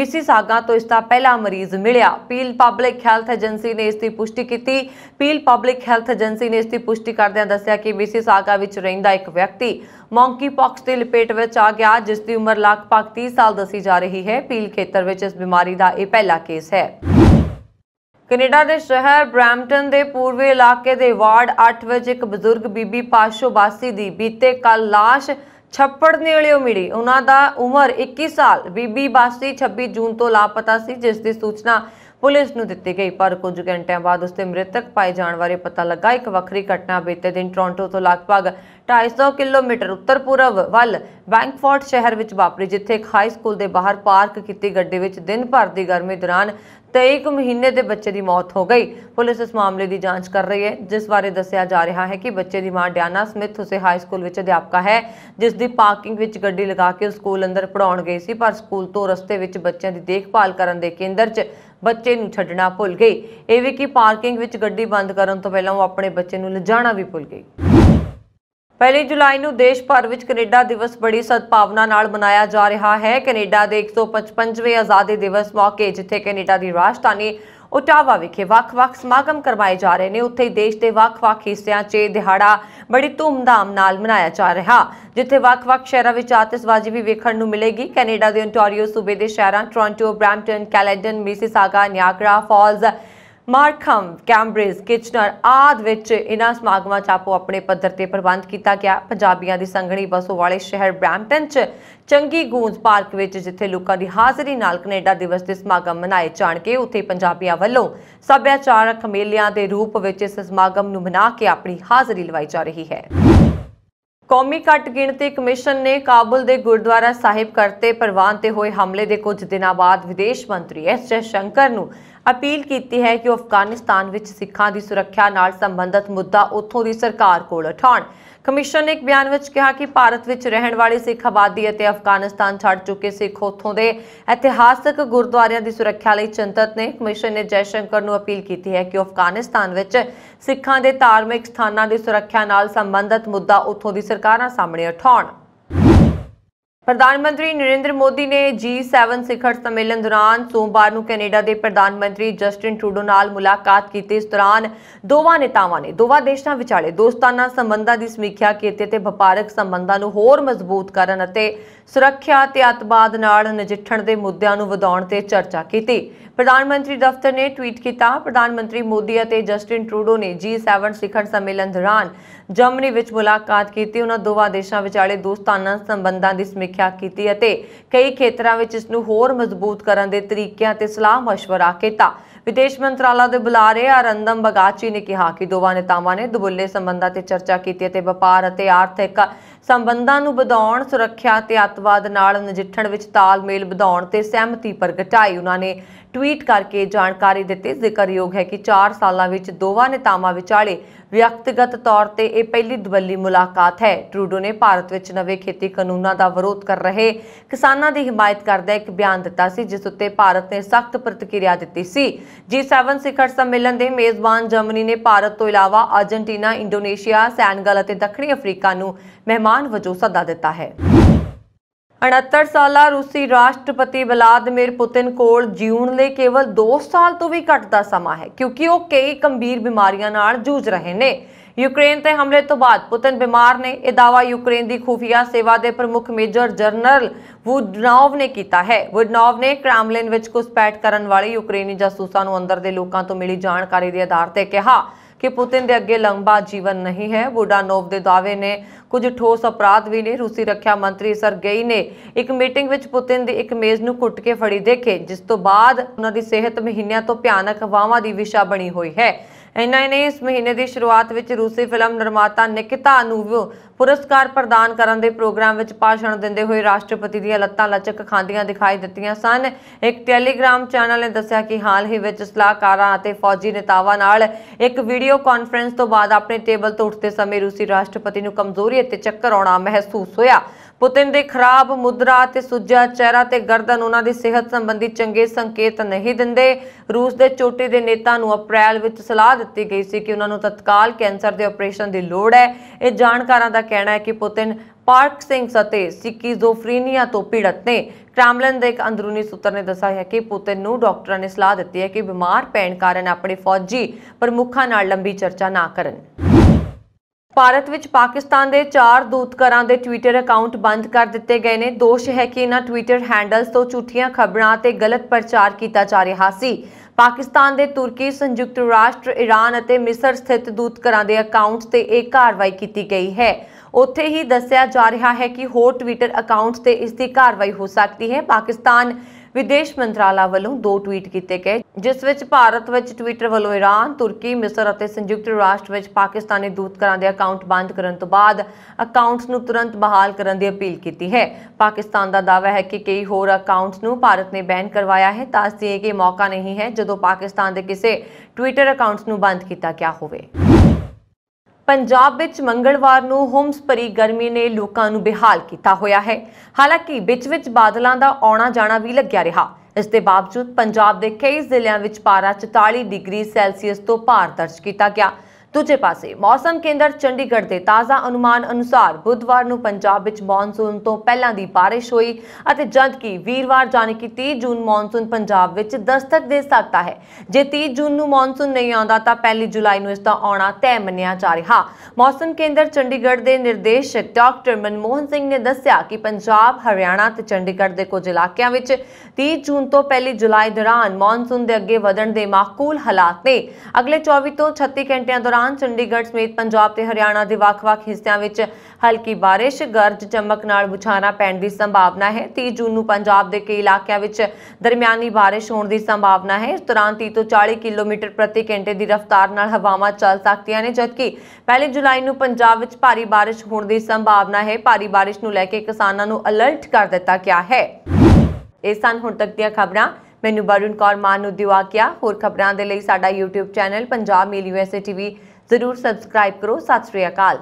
ਮਿਸੀਸਾਗਾ ਤੋਂ ਇਸ ਦਾ ਪਹਿਲਾ ਮਰੀਜ਼ ਮਿਲਿਆ ਪੀਲ ਪਬਲਿਕ ਹੈਲਥ ਏਜੰਸੀ ਨੇ ਇਸ ਦੀ ਪੁਸ਼ਟੀ ਕੀਤੀ ਪੀਲ ਪਬਲਿਕ ਹੈਲਥ ਏਜੰਸੀ ਨੇ ਇਸ ਦੀ ਪੁਸ਼ਟੀ ਕਰਦਿਆਂ ਦੱਸਿਆ ਕਿ ਮਿਸੀਸਾਗਾ ਵਿੱਚ ਰਹਿੰਦਾ ਇੱਕ ਵਿਅਕਤੀ ਮੰਕੀ ਪੌਕਸ ਦੀ ਲਪੇਟ ਵਿੱਚ ਆ ਗਿਆ ਜਿਸ ਦੀ ਉਮਰ ਲਗਭਗ 30 ਸਾਲ ਦੱਸੀ ਜਾ ਰਹੀ ਹੈ ਪੀਲ ਖੇਤਰ ਵਿੱਚ ਇਸ ਬਿਮਾਰੀ ਦਾ ਇਹ ਪਹਿਲਾ ਕੇਸ ਹੈ ਕੈਨੇਡਾ ਦੇ ਸ਼ਹਿਰ ਬ੍ਰੈਮਟਨ ਦੇ ਪੂਰਬੀ ਇਲਾਕੇ ਦੇ ਵਾਰਡ 8 ਵਿੱਚ ਇੱਕ ਬਜ਼ੁਰਗ ਬੀਬੀ ਪਾਸ਼ੋ ਬਾਸੀ ਦੀ ਬੀਤੇ ਕੱਲ ਲਾਸ਼ ਛੱਪੜ ਨੇੜਿਓਂ ਮਿਲੀ ਉਹਨਾਂ ਦਾ ਉਮਰ 21 ਸਾਲ ਬੀਬੀ ਬਾਸੀ 26 ਜੂਨ ਤੋਂ ਲਾਪਤਾ ਸੀ ਜਿਸ ਦੀ ਸੂਚਨਾ ਪੁਲਿਸ ਨੂੰ ਦਿੱਤੀ ਗਈ ਪਰ ਕੁਝ ਘੰਟਿਆਂ ਬਾਅਦ ਉਸਦੇ ਮ੍ਰਿਤਕ ਪਾਏ ਜਾਣ ਬਾਰੇ ਪਤਾ ਲੱਗਾ ਇੱਕ ਵੱਖਰੀ ਘਟਨਾ ਬੀਤੇ ਦਿਨ ਟੋਰਾਂਟੋ ਤੋਂ ਲਗਭਗ 250 ਕਿਲੋਮੀਟਰ ਉੱਤਰ ਪੂਰਬ ਵੱਲ ਬੈਂਕਫੋਰਟ ਸ਼ਹਿਰ ਵਿੱਚ ਵਾਪਰੀ ਜਿੱਥੇ ਇੱਕ ਹਾਈ ਸਕੂਲ ਦੇ ਬਾਹਰ ਪਾਰਕ ਕੀਤੀ ਗੱਡੀ ਵਿੱਚ ਦਿਨ ਭਰ ਦੀ ਗਰਮੀ ਦੌਰਾਨ 23 ਮਹੀਨੇ ਦੇ ਬੱਚੇ ਦੀ ਮੌਤ ਹੋ ਗਈ ਪੁਲਿਸ ਇਸ ਮਾਮਲੇ ਦੀ ਜਾਂਚ ਕਰ ਰਹੀ ਹੈ ਜਿਸ ਬਾਰੇ ਦੱਸਿਆ ਜਾ ਰਿਹਾ ਹੈ ਕਿ ਬੱਚੇ ਦੀ ਮਾਂ ਡਿਆਨਾ ਸਮਿਥ ਉਸੇ ਹਾਈ ਸਕੂਲ ਵਿੱਚ ਅਧਿਆਪਕਾ ਹੈ ਜਿਸ ਦੀ ਪਾਰਕਿੰਗ ਵਿੱਚ ਗੱਡੀ ਲਗਾ ਕੇ ਸਕੂਲ ਅੰਦਰ ਪੜਾਉਣ ਗਈ ਸੀ ਪਰ ਸਕੂਲ ਤੋਂ ਰਸਤੇ ਵਿੱਚ ਬੱਚਿਆਂ ਦੀ ਦੇਖਭਾਲ ਕਰਨ ਦੇ ਕੇਂਦਰ 'ਚ ਬੱਚੇ ਨੂੰ ਛੱਡਣਾ ਭੁੱਲ ਗਈ ਇਹ ਵੀ ਕਿ ਪਾਰਕਿੰਗ ਵਿੱਚ ਗੱਡੀ ਬੰਦ ਕਰਨ ਤੋਂ ਪਹਿਲਾਂ ਉਹ ਆਪਣੇ ਬੱਚੇ ਨੂੰ ਲਿਜਾਣਾ ਵੀ ਭੁੱਲ ਗਈ ਪਹਿਲੀ ਜੁਲਾਈ ਨੂੰ ਦੇਸ਼ ਭਰ ਵਿੱਚ ਕੈਨੇਡਾ ਦਿਵਸ ਬੜੀ ਸਦਭਾਵਨਾ ਨਾਲ ਮਨਾਇਆ ਜਾ ਰਿਹਾ ਹੈ ਕੈਨੇਡਾ ਦੇ 155ਵੇਂ ਆਜ਼ਾਦੀ ਦਿਵਸ ਮੌਕੇ ਜਿੱਥੇ ਕੈਨੇਡਾ ਦੀ ਰਾਜਧਾਨੀ ਓਟਾਵਾ ਵਿਖੇ ਵੱਖ-ਵੱਖ ਸਮਾਗਮ ਕਰਵਾਏ ਜਾ ਰਹੇ ਨੇ ਉੱਥੇ ਹੀ ਦੇਸ਼ ਦੇ ਵੱਖ-ਵੱਖ ਹਿੱਸਿਆਂ 'ਚ ਦਿਹਾੜਾ ਬੜੀ ਧੂਮਧਾਮ ਨਾਲ ਮਨਾਇਆ ਜਾ ਰਿਹਾ ਜਿੱਥੇ ਵੱਖ-ਵੱਖ ਸ਼ਹਿਰਾਂ ਵਿੱਚ ਆਤਿਸ਼ਬਾਜ਼ੀ ਵੀ ਵੇਖਣ ਨੂੰ ਮਿਲੇਗੀ ਕੈਨੇਡਾ ਦੇ ਓਨਟਾਰੀਓ ਸੂਬੇ ਦੇ ਸ਼ਹਿਰਾਂ Toronto Brampton Caledon Mississauga Niagara Falls Markham Cambridge Kitchener ਆਦ ਵਿੱਚ ਇਹਨਾਂ ਸਮਾਗਮਾਂ ਚਾਪੋ ਆਪਣੇ ਪੱਧਰ ਤੇ ਪ੍ਰਬੰਧ ਕੀਤਾ ਗਿਆ ਪੰਜਾਬੀਆਂ ਦੀ ਸੰਗਣੀ ਬਸੋ ਵਾਲੇ ਸ਼ਹਿਰ ਬ੍ਰੈਂਪਟਨ 'ਚ ਚੰਗੀ ਗੂੰਜ ਪਾਰਕ ਵਿੱਚ ਜਿੱਥੇ ਲੋਕਾਂ ਦੀ ਹਾਜ਼ਰੀ ਨਾਲ ਕੈਨੇਡਾ ਦਿਵਸ ਦੇ ਸਮਾਗਮ ਮਨਾਏ ਜਾਣਗੇ ਉੱਥੇ ਪੰਜਾਬੀਆਂ ਵੱਲੋਂ ਸੱਭਿਆਚਾਰਕ ਮੇਲਿਆਂ ਦੇ ਰੂਪ ਵਿੱਚ ਇਸ ਸਮਾਗਮ ਨੂੰ ਮਨਾ ਕੇ ਆਪਣੀ ਹਾਜ਼ਰੀ ਲਵਾਈ ਜਾ ਰਹੀ ਹੈ ਕੌਮੀ ਘੱਟ ਗਿਣਤੀ ਕਮਿਸ਼ਨ ਨੇ ਕਾਬੁਲ ਦੇ ਗੁਰਦੁਆਰਾ ਸਾਹਿਬ ਕਰਤੇ ਪਰਵਾਨ ਤੇ ਹੋਏ ਹਮਲੇ ਦੇ ਕੁਝ ਦਿਨਾਂ ਬਾਅਦ ਵਿਦੇਸ਼ ਮੰਤਰੀ ਐਸ ਜੈ ਸ਼ੰਕਰ ਨੂੰ ਅਪੀਲ ਕੀਤੀ ਹੈ ਕਿ ਅਫਗਾਨਿਸਤਾਨ ਵਿੱਚ ਸਿੱਖਾਂ ਦੀ ਸੁਰੱਖਿਆ ਨਾਲ ਸੰਬੰਧਿਤ ਮੁੱਦਾ ਉੱਥੋਂ ਦੀ ਸਰਕਾਰ ਕੋਲ ਉਠਾਉਣ ਕਮਿਸ਼ਨ ਨੇ ਇੱਕ ਬਿਆਨ ਵਿੱਚ ਕਿਹਾ ਕਿ ਭਾਰਤ ਵਿੱਚ ਰਹਿਣ ਵਾਲੀ ਸਿੱਖ ਆਬਾਦੀ ਅਤੇ ਅਫਗਾਨਿਸਤਾਨ ਛੱਡ ਚੁੱਕੇ ਸਿੱਖ ਉੱਥੋਂ ਦੇ ਇਤਿਹਾਸਕ ਗੁਰਦੁਆਰਿਆਂ ਦੀ ਸੁਰੱਖਿਆ ਲਈ ਚਿੰਤਤ ਨੇ ਕਮਿਸ਼ਨ ਨੇ ਜੈਸ਼ੰਕਰ ਨੂੰ ਅਪੀਲ ਕੀਤੀ ਹੈ ਕਿ ਅਫਗਾਨਿਸਤਾਨ ਵਿੱਚ ਸਿੱਖਾਂ ਦੇ ਧਾਰਮਿਕ ਸਥਾਨਾਂ ਦੀ ਸੁਰੱਖਿਆ ਨਾਲ ਸੰਬੰਧਿਤ ਮੁੱਦਾ ਉੱਥੋਂ ਦੀ ਸਰਕਾਰਾਂ ਸਾਹਮਣੇ ਉਠਾਉਣ ਪ੍ਰਧਾਨ ਮੰਤਰੀ ਨਰਿੰਦਰ ਮੋਦੀ ਨੇ G7 ਸਿਖਰ ਸੰਮੇਲਨ ਦੌਰਾਨ ਸੋਮਵਾਰ ਨੂੰ ਕੈਨੇਡਾ ਦੇ ਪ੍ਰਧਾਨ ਮੰਤਰੀ ਜਸਟਿਨ ਟਰੂਡੋ ਨਾਲ ਮੁਲਾਕਾਤ ਕੀਤੀ ਇਸ ਦੌਰਾਨ ਦੋਵਾਂ ਨੇਤਾਵਾਂ ਨੇ ਦੋਵਾਂ ਦੇਸ਼ਾਂ ਵਿਚਾਲੇ ਦੋਸਤਾਨਾ ਸੰਬੰਧਾਂ ਦੀ ਸਮੀਖਿਆ ਕੀਤੀ ਤੇ ਵਪਾਰਕ ਸੰਬੰਧਾਂ ਨੂੰ ਹੋਰ ਮਜ਼ਬੂਤ ਕਰਨ ਅਤੇ ਸੁਰੱਖਿਆ ਤੇ ਅਤਵਾਦ ਨਾਲ ਨਜਿੱਠਣ ਦੇ ਮੁੱਦਿਆਂ ਨੂੰ ਵਧਾਉਣ ਤੇ ਚਰਚਾ ਕੀਤੀ ਪ੍ਰਧਾਨ ਮੰਤਰੀ ਦਫ਼ਤਰ ਨੇ ਟਵੀਟ ਕੀਤਾ ਪ੍ਰਧਾਨ ਮੰਤਰੀ ਮੋਦੀ ਅਤੇ ਜਸਟਿਨ ਟਰੂਡੋ ਨੇ G7 ਸਿਖਰ ਸੰਮੇਲਨ ਦੌਰਾਨ ਜਰਮਨੀ ਵਿੱਚ ਮੁਲਾਕਾਤ ਕੀਤੀ ਉਹਨਾਂ ਦੋਵਾਂ ਦੇਸ਼ਾਂ ਵਿਚਾਲੇ ਦੋਸਤਾਨਾ ਸੰਬੰਧਾਂ ਦੀ ਸਮੀਖਿਆ ਸਮੀਖਿਆ ਕੀਤੀ ਅਤੇ ਕਈ ਖੇਤਰਾਂ ਵਿੱਚ ਇਸ ਨੂੰ ਹੋਰ ਮਜ਼ਬੂਤ ਕਰਨ ਦੇ ਤਰੀਕਿਆਂ ਤੇ ਸਲਾਹ مشورہ ਕੀਤਾ ਵਿਦੇਸ਼ ਮੰਤਰਾਲਾ ਦੇ ਬੁਲਾਰੇ ਅਰੰਦਮ ਬਗਾਚੀ ਨੇ ਕਿਹਾ ਕਿ ਦੋਵਾਂ ਨੇਤਾਵਾਂ ਨੇ ਦੁਬੱਲੇ ਸੰਬੰਧਾਂ ਤੇ ਚਰਚਾ ਕੀਤੀ ਅਤੇ ਵਪਾਰ ਅਤੇ ਆਰਥਿਕ ਸੰਬੰਧਾਂ ਨੂੰ ਵਧਾਉਣ ਸੁਰੱਖਿਆ ਤੇ ਅਤਵਾਦ ਨਾਲ ਨਜਿੱਠਣ ਵਿੱਚ ਤਾਲਮੇਲ ਵਧਾਉਣ ਤੇ ਸਹਿਮਤੀ ਪ੍ਰਗਟਾਈ ਉਹਨਾਂ ਨੇ ਟਵੀਟ ਕਰਕੇ ਜਾਣਕਾਰੀ ਦਿੱਤੀ ਜ਼ਿਕਰਯੋਗ ਹੈ ਕਿ 4 ਸਾਲਾਂ ਵਿੱਚ ਦੋਵਾਂ ਨੇਤਾਵਾਂ ਵਿਚਾਲੇ ਵਿਅਕਤੀਗਤ ਤੌਰ ਤੇ ਇਹ ਪਹਿਲੀ ਦਵੱਲੀ ਮੁਲਾਕਾਤ ਹੈ ਟਰੂਡੋ ਨੇ ਭਾਰਤ ਵਿੱਚ ਨਵੇਂ ਖੇਤੀ ਕਾਨੂੰਨਾਂ ਦਾ ਵਿਰੋਧ ਕਰ ਰਹੇ ਕਿਸਾਨਾਂ ਦੀ ਹਮਾਇਤ ਕਰਦਾ ਇੱਕ ਬਿਆਨ ਦਿੱਤਾ ਸੀ ਜਿਸ ਉੱਤੇ ਭਾਰਤ ਨੇ ਸਖਤ ਪ੍ਰਤੀਕਿਰਿਆ ਦਿੱਤੀ ਸੀ ਜੀ7 ਸਿਖਰ ਸੰਮੇਲਨ ਦੇ ਮੇਜ਼ਬਾਨ ਜਰਮਨੀ ਨੇ ਭਾਰਤ ਤੋਂ ਇਲਾਵਾ ਅਰਜنٹੀਨਾ ਇੰਡੋਨੇਸ਼ੀਆ ਸੈਨਗਲ ਅਤੇ ਦੱਖਣੀ ਅਫਰੀਕਾ ਨੂੰ ਮਹਿਮਾਨ ਵਜੋਂ ਸੱਦਾ ਦਿੱਤਾ ਹੈ 69 ਸਾਲਾ ਰੂਸੀ ਰਾਸ਼ਟਰਪਤੀ ਵਲਾਦਮੀਰ ਪੁਤਿਨ ਕੋਲ ਜਿਉਣ ਲਈ ਕੇਵਲ 2 ਸਾਲ ਤੋਂ ਵੀ ਘੱਟ ਦਾ ਸਮਾਂ ਹੈ ਕਿਉਂਕਿ ਉਹ ਕਈ ਗੰਭੀਰ ਬਿਮਾਰੀਆਂ ਨਾਲ ਜੂਝ ਰਹੇ ਨੇ ਯੂਕਰੇਨ ਤੇ ਹਮਲੇ ਤੋਂ ਬਾਅਦ ਪੁਤਿਨ ਬਿਮਾਰ ਨੇ ਇਹ ਦਾਵਾ ਯੂਕਰੇਨ ਦੀ ਖੂਫੀਆ ਸੇਵਾ ਦੇ ਪ੍ਰਮੁੱਖ ਮੇਜਰ ਜਨਰਲ ਵੁਡਨੋਵ ਨੇ ਕੀਤਾ ਹੈ ਵੁਡਨੋਵ ਨੇ ਕ੍ਰਾਮਲਿਨ ਵਿੱਚ ਕੁਸਪੈਟ ਕਰਨ ਵਾਲੇ ਯੂਕਰੇਨੀ ਜਾਸੂਸਾਂ ਨੂੰ ਅੰਦਰ ਦੇ ਲੋਕਾਂ ਤੋਂ ਮਿਲੀ ਜਾਣਕਾਰੀ ਦੇ ਆਧਾਰ ਤੇ ਕਿਹਾ ਕਿ ਪੁਤਿਨ ਦੇ ਅੱਗੇ ਲੰਬਾ ਜੀਵਨ ਨਹੀਂ ਹੈ ਬੁਡਾਨੋਵ ਦੇ ਦਾਅਵੇ ਨੇ ਕੁਝ ਠੋਸ ਅਪਰਾਧ ਵੀ ਨੇ ਰੂਸੀ ਰੱਖਿਆ ਮੰਤਰੀ ਸਰਗੇਈ ਨੇ ਇੱਕ ਮੀਟਿੰਗ ਵਿੱਚ ਪੁਤਿਨ ਦੀ ਇੱਕ ਮੇਜ਼ ਨੂੰ ਕੁੱਟ ਕੇ ਫੜੀ ਦੇਖੇ ਜਿਸ ਤੋਂ ਬਾਅਦ ਉਹਨਾਂ ਦੀ ਸਿਹਤ ਮਹੀਨਿਆਂ ਤੋਂ ਭਿਆਨਕ ਵਾਵਾਂ ਦੀ ਵਿਸ਼ਾ ਬਣੀ ਹੋਈ ਹੈ ਇਹਨਾਂ ਨੇ ਇਸ ਮਹੀਨੇ ਦੀ ਸ਼ੁਰੂਆਤ ਵਿੱਚ ਰੂਸੀ ਫਿਲਮ ਨਿਰਮਾਤਾ ਨਿਕਿਤਾ ਨੂੰ ਪੁਰਸਕਾਰ ਪ੍ਰਦਾਨ ਕਰਨ ਦੇ ਪ੍ਰੋਗਰਾਮ ਵਿੱਚ ਭਾਸ਼ਣ ਦਿੰਦੇ ਹੋਏ ਰਾਸ਼ਟਰਪਤੀ ਦੀਆਂ ਲੱਤਾਂ ਲਚਕ ਖਾਂਦੀਆਂ ਦਿਖਾਈ ਦਿੱਤੀਆਂ ਸਨ ਇੱਕ ਟੈਲੀਗ੍ਰਾਮ ਚੈਨਲ ਨੇ ਦੱਸਿਆ ਕਿ ਹਾਲ ਹੀ ਵਿੱਚ ਸਲਾਹਕਾਰਾਂ ਅਤੇ ਫੌਜੀ ਨੇਤਾਵਾਂ ਨਾਲ ਇੱਕ ਵੀਡੀਓ ਕਾਨਫਰੰਸ ਤੋਂ ਬਾਅਦ ਆਪਣੇ ਟੇਬਲ ਤੋਂ ਉੱਠਦੇ ਸਮੇਂ ਰੂਸੀ ਰਾਸ਼ਟਰਪਤੀ ਨੂੰ ਕਮਜ਼ੋਰੀ ਅਤੇ ਚੱਕਰ ਆਉਣਾ ਮਹਿਸੂਸ ਹੋਇਆ ਪੁਤਿਨ ਦੇ ਖਰਾਬ ਮੁਦਰਾ ਤੇ ਸੁੱਜਾ ਚਿਹਰਾ ਤੇ ਗਰਦਨ ਉਹਨਾਂ ਦੀ ਸਿਹਤ ਸੰਬੰਧੀ ਚੰਗੇ ਸੰਕੇਤ ਨਹੀਂ ਦਿੰਦੇ ਰੂਸ ਦੇ ਚੋਟੀ ਦੇ ਨੇਤਾ ਨੂੰ ਅਪ੍ਰੈਲ ਵਿੱਚ ਸਲਾਹ ਦਿੱਤੀ ਗਈ ਸੀ ਕਿ ਉਹਨਾਂ ਨੂੰ ਤਤਕਾਲ ਕੈਂਸਰ ਦੇ ਆਪਰੇਸ਼ਨ ਦੀ ਲੋੜ ਹੈ ਇਹ ਜਾਣਕਾਰਾਂ ਦਾ ਕਹਿਣਾ ਹੈ ਕਿ ਪੁਤਿਨ ਪਾਰਕ ਸਿੰਘ ਸਤੇ ਸਿਕੀਜ਼ੋਫਰੀਨੀਆ ਤੋਂ ਪੀੜਤ ਨੇ ਕ੍ਰਾਮਲਨ ਦੇ ਇੱਕ ਅੰਦਰੂਨੀ ਸੂਤਰ ਨੇ ਦੱਸਿਆ ਹੈ ਕਿ ਪੁਤਿਨ ਨੂੰ ਡਾਕਟਰਾਂ ਨੇ ਸਲਾਹ ਦਿੱਤੀ ਹੈ ਕਿ ਬਿਮਾਰ ਪੈਣ ਕਾਰਨ ਆਪਣੇ ਫੌਜੀ ਪ੍ਰਮੁੱਖਾਂ ਨਾਲ ਲੰਬੀ ਚਰਚਾ ਨਾ ਕਰਨ ਭਾਰਤ ਵਿੱਚ ਪਾਕਿਸਤਾਨ ਦੇ ਚਾਰ ਦੂਤਕਰਾਂ ਦੇ ਟਵਿੱਟਰ ਅਕਾਊਂਟ ਬੰਦ ਕਰ ਦਿੱਤੇ ਗਏ ਨੇ ਦੋਸ਼ ਹੈ ਕਿ ਇਹਨਾਂ ਟਵਿੱਟਰ ਹੈਂਡਲਸ ਤੋਂ ਝੂਠੀਆਂ ਖਬਰਾਂ ਤੇ ਗਲਤ ਪ੍ਰਚਾਰ ਕੀਤਾ ਜਾ ਰਿਹਾ ਸੀ ਪਾਕਿਸਤਾਨ ਦੇ ਤੁਰਕੀ ਸੰਯੁਕਤ ਰਾਸ਼ਟਰ ਈਰਾਨ ਅਤੇ ਮਿਸਰ ਸਥਿਤ ਦੂਤਕਰਾਂ ਦੇ ਅਕਾਊਂਟ ਤੇ ਇਹ ਕਾਰਵਾਈ ਕੀਤੀ ਗਈ ਹੈ ਉੱਥੇ ਹੀ ਦੱਸਿਆ ਜਾ ਰਿਹਾ ਹੈ ਕਿ ਹੋਰ ਟਵਿੱਟਰ ਅਕਾਊਂਟ ਤੇ ਇਸ ਦੀ ਕਾਰਵਾਈ ਹੋ ਸਕਦੀ ਹੈ ਪਾਕਿਸਤਾਨ ਵਿਦੇਸ਼ ਮੰਤਰਾਲਾ ਵੱਲੋਂ ਦੋ ਟਵੀਟ ਕੀਤੇ ਗਏ ਜਿਸ ਵਿੱਚ ਭਾਰਤ ਵਿੱਚ ਟਵਿੱਟਰ ਵੱਲੋਂ ਈਰਾਨ, ਤੁਰਕੀ, ਮਿਸਰ ਅਤੇ ਸੰਯੁਕਤ ਰਾਸ਼ਟਰ ਵਿੱਚ ਪਾਕਿਸਤਾਨੀ ਦੂਤਕਰਾਂ ਦੇ ਅਕਾਊਂਟ ਬੰਦ ਕਰਨ ਤੋਂ ਬਾਅਦ ਅਕਾਊਂਟਸ ਨੂੰ ਤੁਰੰਤ ਬਹਾਲ ਕਰਨ ਦੀ ਅਪੀਲ ਕੀਤੀ ਹੈ। ਪਾਕਿਸਤਾਨ ਦਾ ਦਾਅਵਾ ਹੈ ਕਿ ਕਈ ਹੋਰ ਅਕਾਊਂਟਸ ਨੂੰ ਭਾਰਤ ਨੇ ਬੈਨ ਕਰਵਾਇਆ ਹੈ। ਤਾਂ ਇਹ ਕਿ ਮੌਕਾ ਨਹੀਂ ਹੈ ਜਦੋਂ ਪਾਕਿਸਤਾਨ ਦੇ ਕਿਸੇ ਟਵਿੱਟਰ ਅਕਾਊਂਟਸ ਨੂੰ ਬੰਦ ਕੀਤਾ ਗਿਆ ਹੋਵੇ। ਪੰਜਾਬ ਵਿੱਚ ਮੰਗਲਵਾਰ ਨੂੰ ਹੁਮਸ ਭਰੀ ਗਰਮੀ ਨੇ ਲੋਕਾਂ ਨੂੰ ਬਿਹਾਲ ਕੀਤਾ ਹੋਇਆ ਹੈ ਹਾਲਾਂਕਿ ਵਿੱਚ ਵਿੱਚ ਬਾਦਲਾਂ ਦਾ ਆਉਣਾ ਜਾਣਾ ਵੀ ਲੱਗਿਆ ਰਿਹਾ ਇਸ ਦੇ ਬਾਵਜੂਦ ਪੰਜਾਬ ਦੇ ਕਈ ਜ਼ਿਲ੍ਹਿਆਂ ਵਿੱਚ ਪਾਰਾ 44 ਡਿਗਰੀ ਸੈਲਸੀਅਸ ਤੋਂ ਪਾਰ ਦਰਜ ਕੀਤਾ ਗਿਆ ਦੂਜੇ ਪਾਸੇ ਮੌਸਮ ਕੇਂਦਰ ਚੰਡੀਗੜ੍ਹ ਦੇ ਤਾਜ਼ਾ ਅਨੁਮਾਨ ਅਨੁਸਾਰ ਬੁੱਧਵਾਰ ਨੂੰ ਪੰਜਾਬ ਵਿੱਚ ਮੌਨਸੂਨ ਤੋਂ ਪਹਿਲਾਂ ਦੀ بارش ਹੋਈ ਅਤੇ ਜਦ ਕਿ ਵੀਰਵਾਰ ਜਾਣੀ ਕਿ 30 ਜੂਨ ਮੌਨਸੂਨ ਪੰਜਾਬ ਵਿੱਚ ਦਸਤਕ ਦੇ ਸਕਦਾ ਹੈ ਜੇ 30 ਜੂਨ ਨੂੰ ਮੌਨਸੂਨ ਨਹੀਂ ਆਉਂਦਾ ਤਾਂ 1 ਜੁਲਾਈ ਨੂੰ ਇਸ ਦਾ ਆਉਣਾ ਤੈਅ ਮੰਨਿਆ ਜਾ ਰਿਹਾ ਮੌਸਮ ਕੇਂਦਰ ਚੰਡੀਗੜ੍ਹ ਦੇ ਨਿਰਦੇਸ਼ਕ ਡਾਕਟਰ ਮਨਮੋਹਨ ਸਿੰਘ ਨੇ ਦੱਸਿਆ ਕਿ ਪੰਜਾਬ ਹਰਿਆਣਾ ਤੇ ਚੰਡੀਗੜ੍ਹ ਦੇ ਕੁਝ ਇਲਾਕਿਆਂ ਵਿੱਚ 30 ਜੂਨ ਤੋਂ 1 ਜੁਲਾਈ ਦੌਰਾਨ ਮੌਨਸੂਨ ਦੇ ਅੱਗੇ ਵਧਣ ਦੇ ਮਾਕੂਲ ਹਾਲਾਤ ਨੇ ਅਗਲੇ 24 ਤੋਂ 36 ਘੰਟਿਆਂ ਦੌਰਾਨ ਰਾਜਸਥਾਨ ਚੰਡੀਗੜ੍ਹ ਸਮੇਤ ਪੰਜਾਬ ਤੇ ਹਰਿਆਣਾ ਦੇ ਵੱਖ-ਵੱਖ ਹਿੱਸਿਆਂ ਵਿੱਚ ਹਲਕੀ ਬਾਰਿਸ਼, ਗਰਜ ਚਮਕ ਨਾਲ ਬੁਛਾਣਾ ਪੈਣ ਦੀ ਸੰਭਾਵਨਾ ਹੈ 30 ਜੂਨ ਨੂੰ ਪੰਜਾਬ ਦੇ ਕਈ ਇਲਾਕਿਆਂ ਵਿੱਚ ਦਰਮਿਆਨੀ ਬਾਰਿਸ਼ ਹੋਣ ਦੀ ਸੰਭਾਵਨਾ ਹੈ ਇਸ ਦੌਰਾਨ 30 ਤੋਂ 40 ਕਿਲੋਮੀਟਰ ਪ੍ਰਤੀ ਘੰਟੇ ਦੀ ਰਫ਼ਤਾਰ ਨਾਲ ਹਵਾਵਾਂ ਚੱਲ ਸਕਦੀਆਂ ਨੇ ਜਦਕਿ 1 ਜੁਲਾਈ ਨੂੰ ਪੰਜਾਬ ਵਿੱਚ ਭਾਰੀ ਬਾਰਿਸ਼ ਹੋਣ ਦੀ ਸੰਭਾਵਨਾ ਹੈ ਭਾਰੀ ਬਾਰਿਸ਼ ਨੂੰ ਲੈ ਕੇ ਕਿਸਾਨਾਂ ਨੂੰ ਅਲਰਟ ਕਰ ਦਿੱਤਾ ਗਿਆ ਹੈ ਇਹ ਸਨ ਹੁਣ ਤੱਕ ਦੀਆਂ ਖਬਰਾਂ ਮੈਨੂੰ ਬਰੁਣ ਕੌਰ ਮਾਨ ਨੂੰ ਦਿਵਾ ਹੋਰ ਖਬਰਾਂ ਦੇ ਲਈ ਸਾਡਾ YouTube channel Punjab mail USA TV ਜ਼ਰੂਰ ਸਬਸਕ੍ਰਾਈਬ ਕਰੋ ਸਤਿ ਸ਼੍ਰੀ ਅਕਾਲ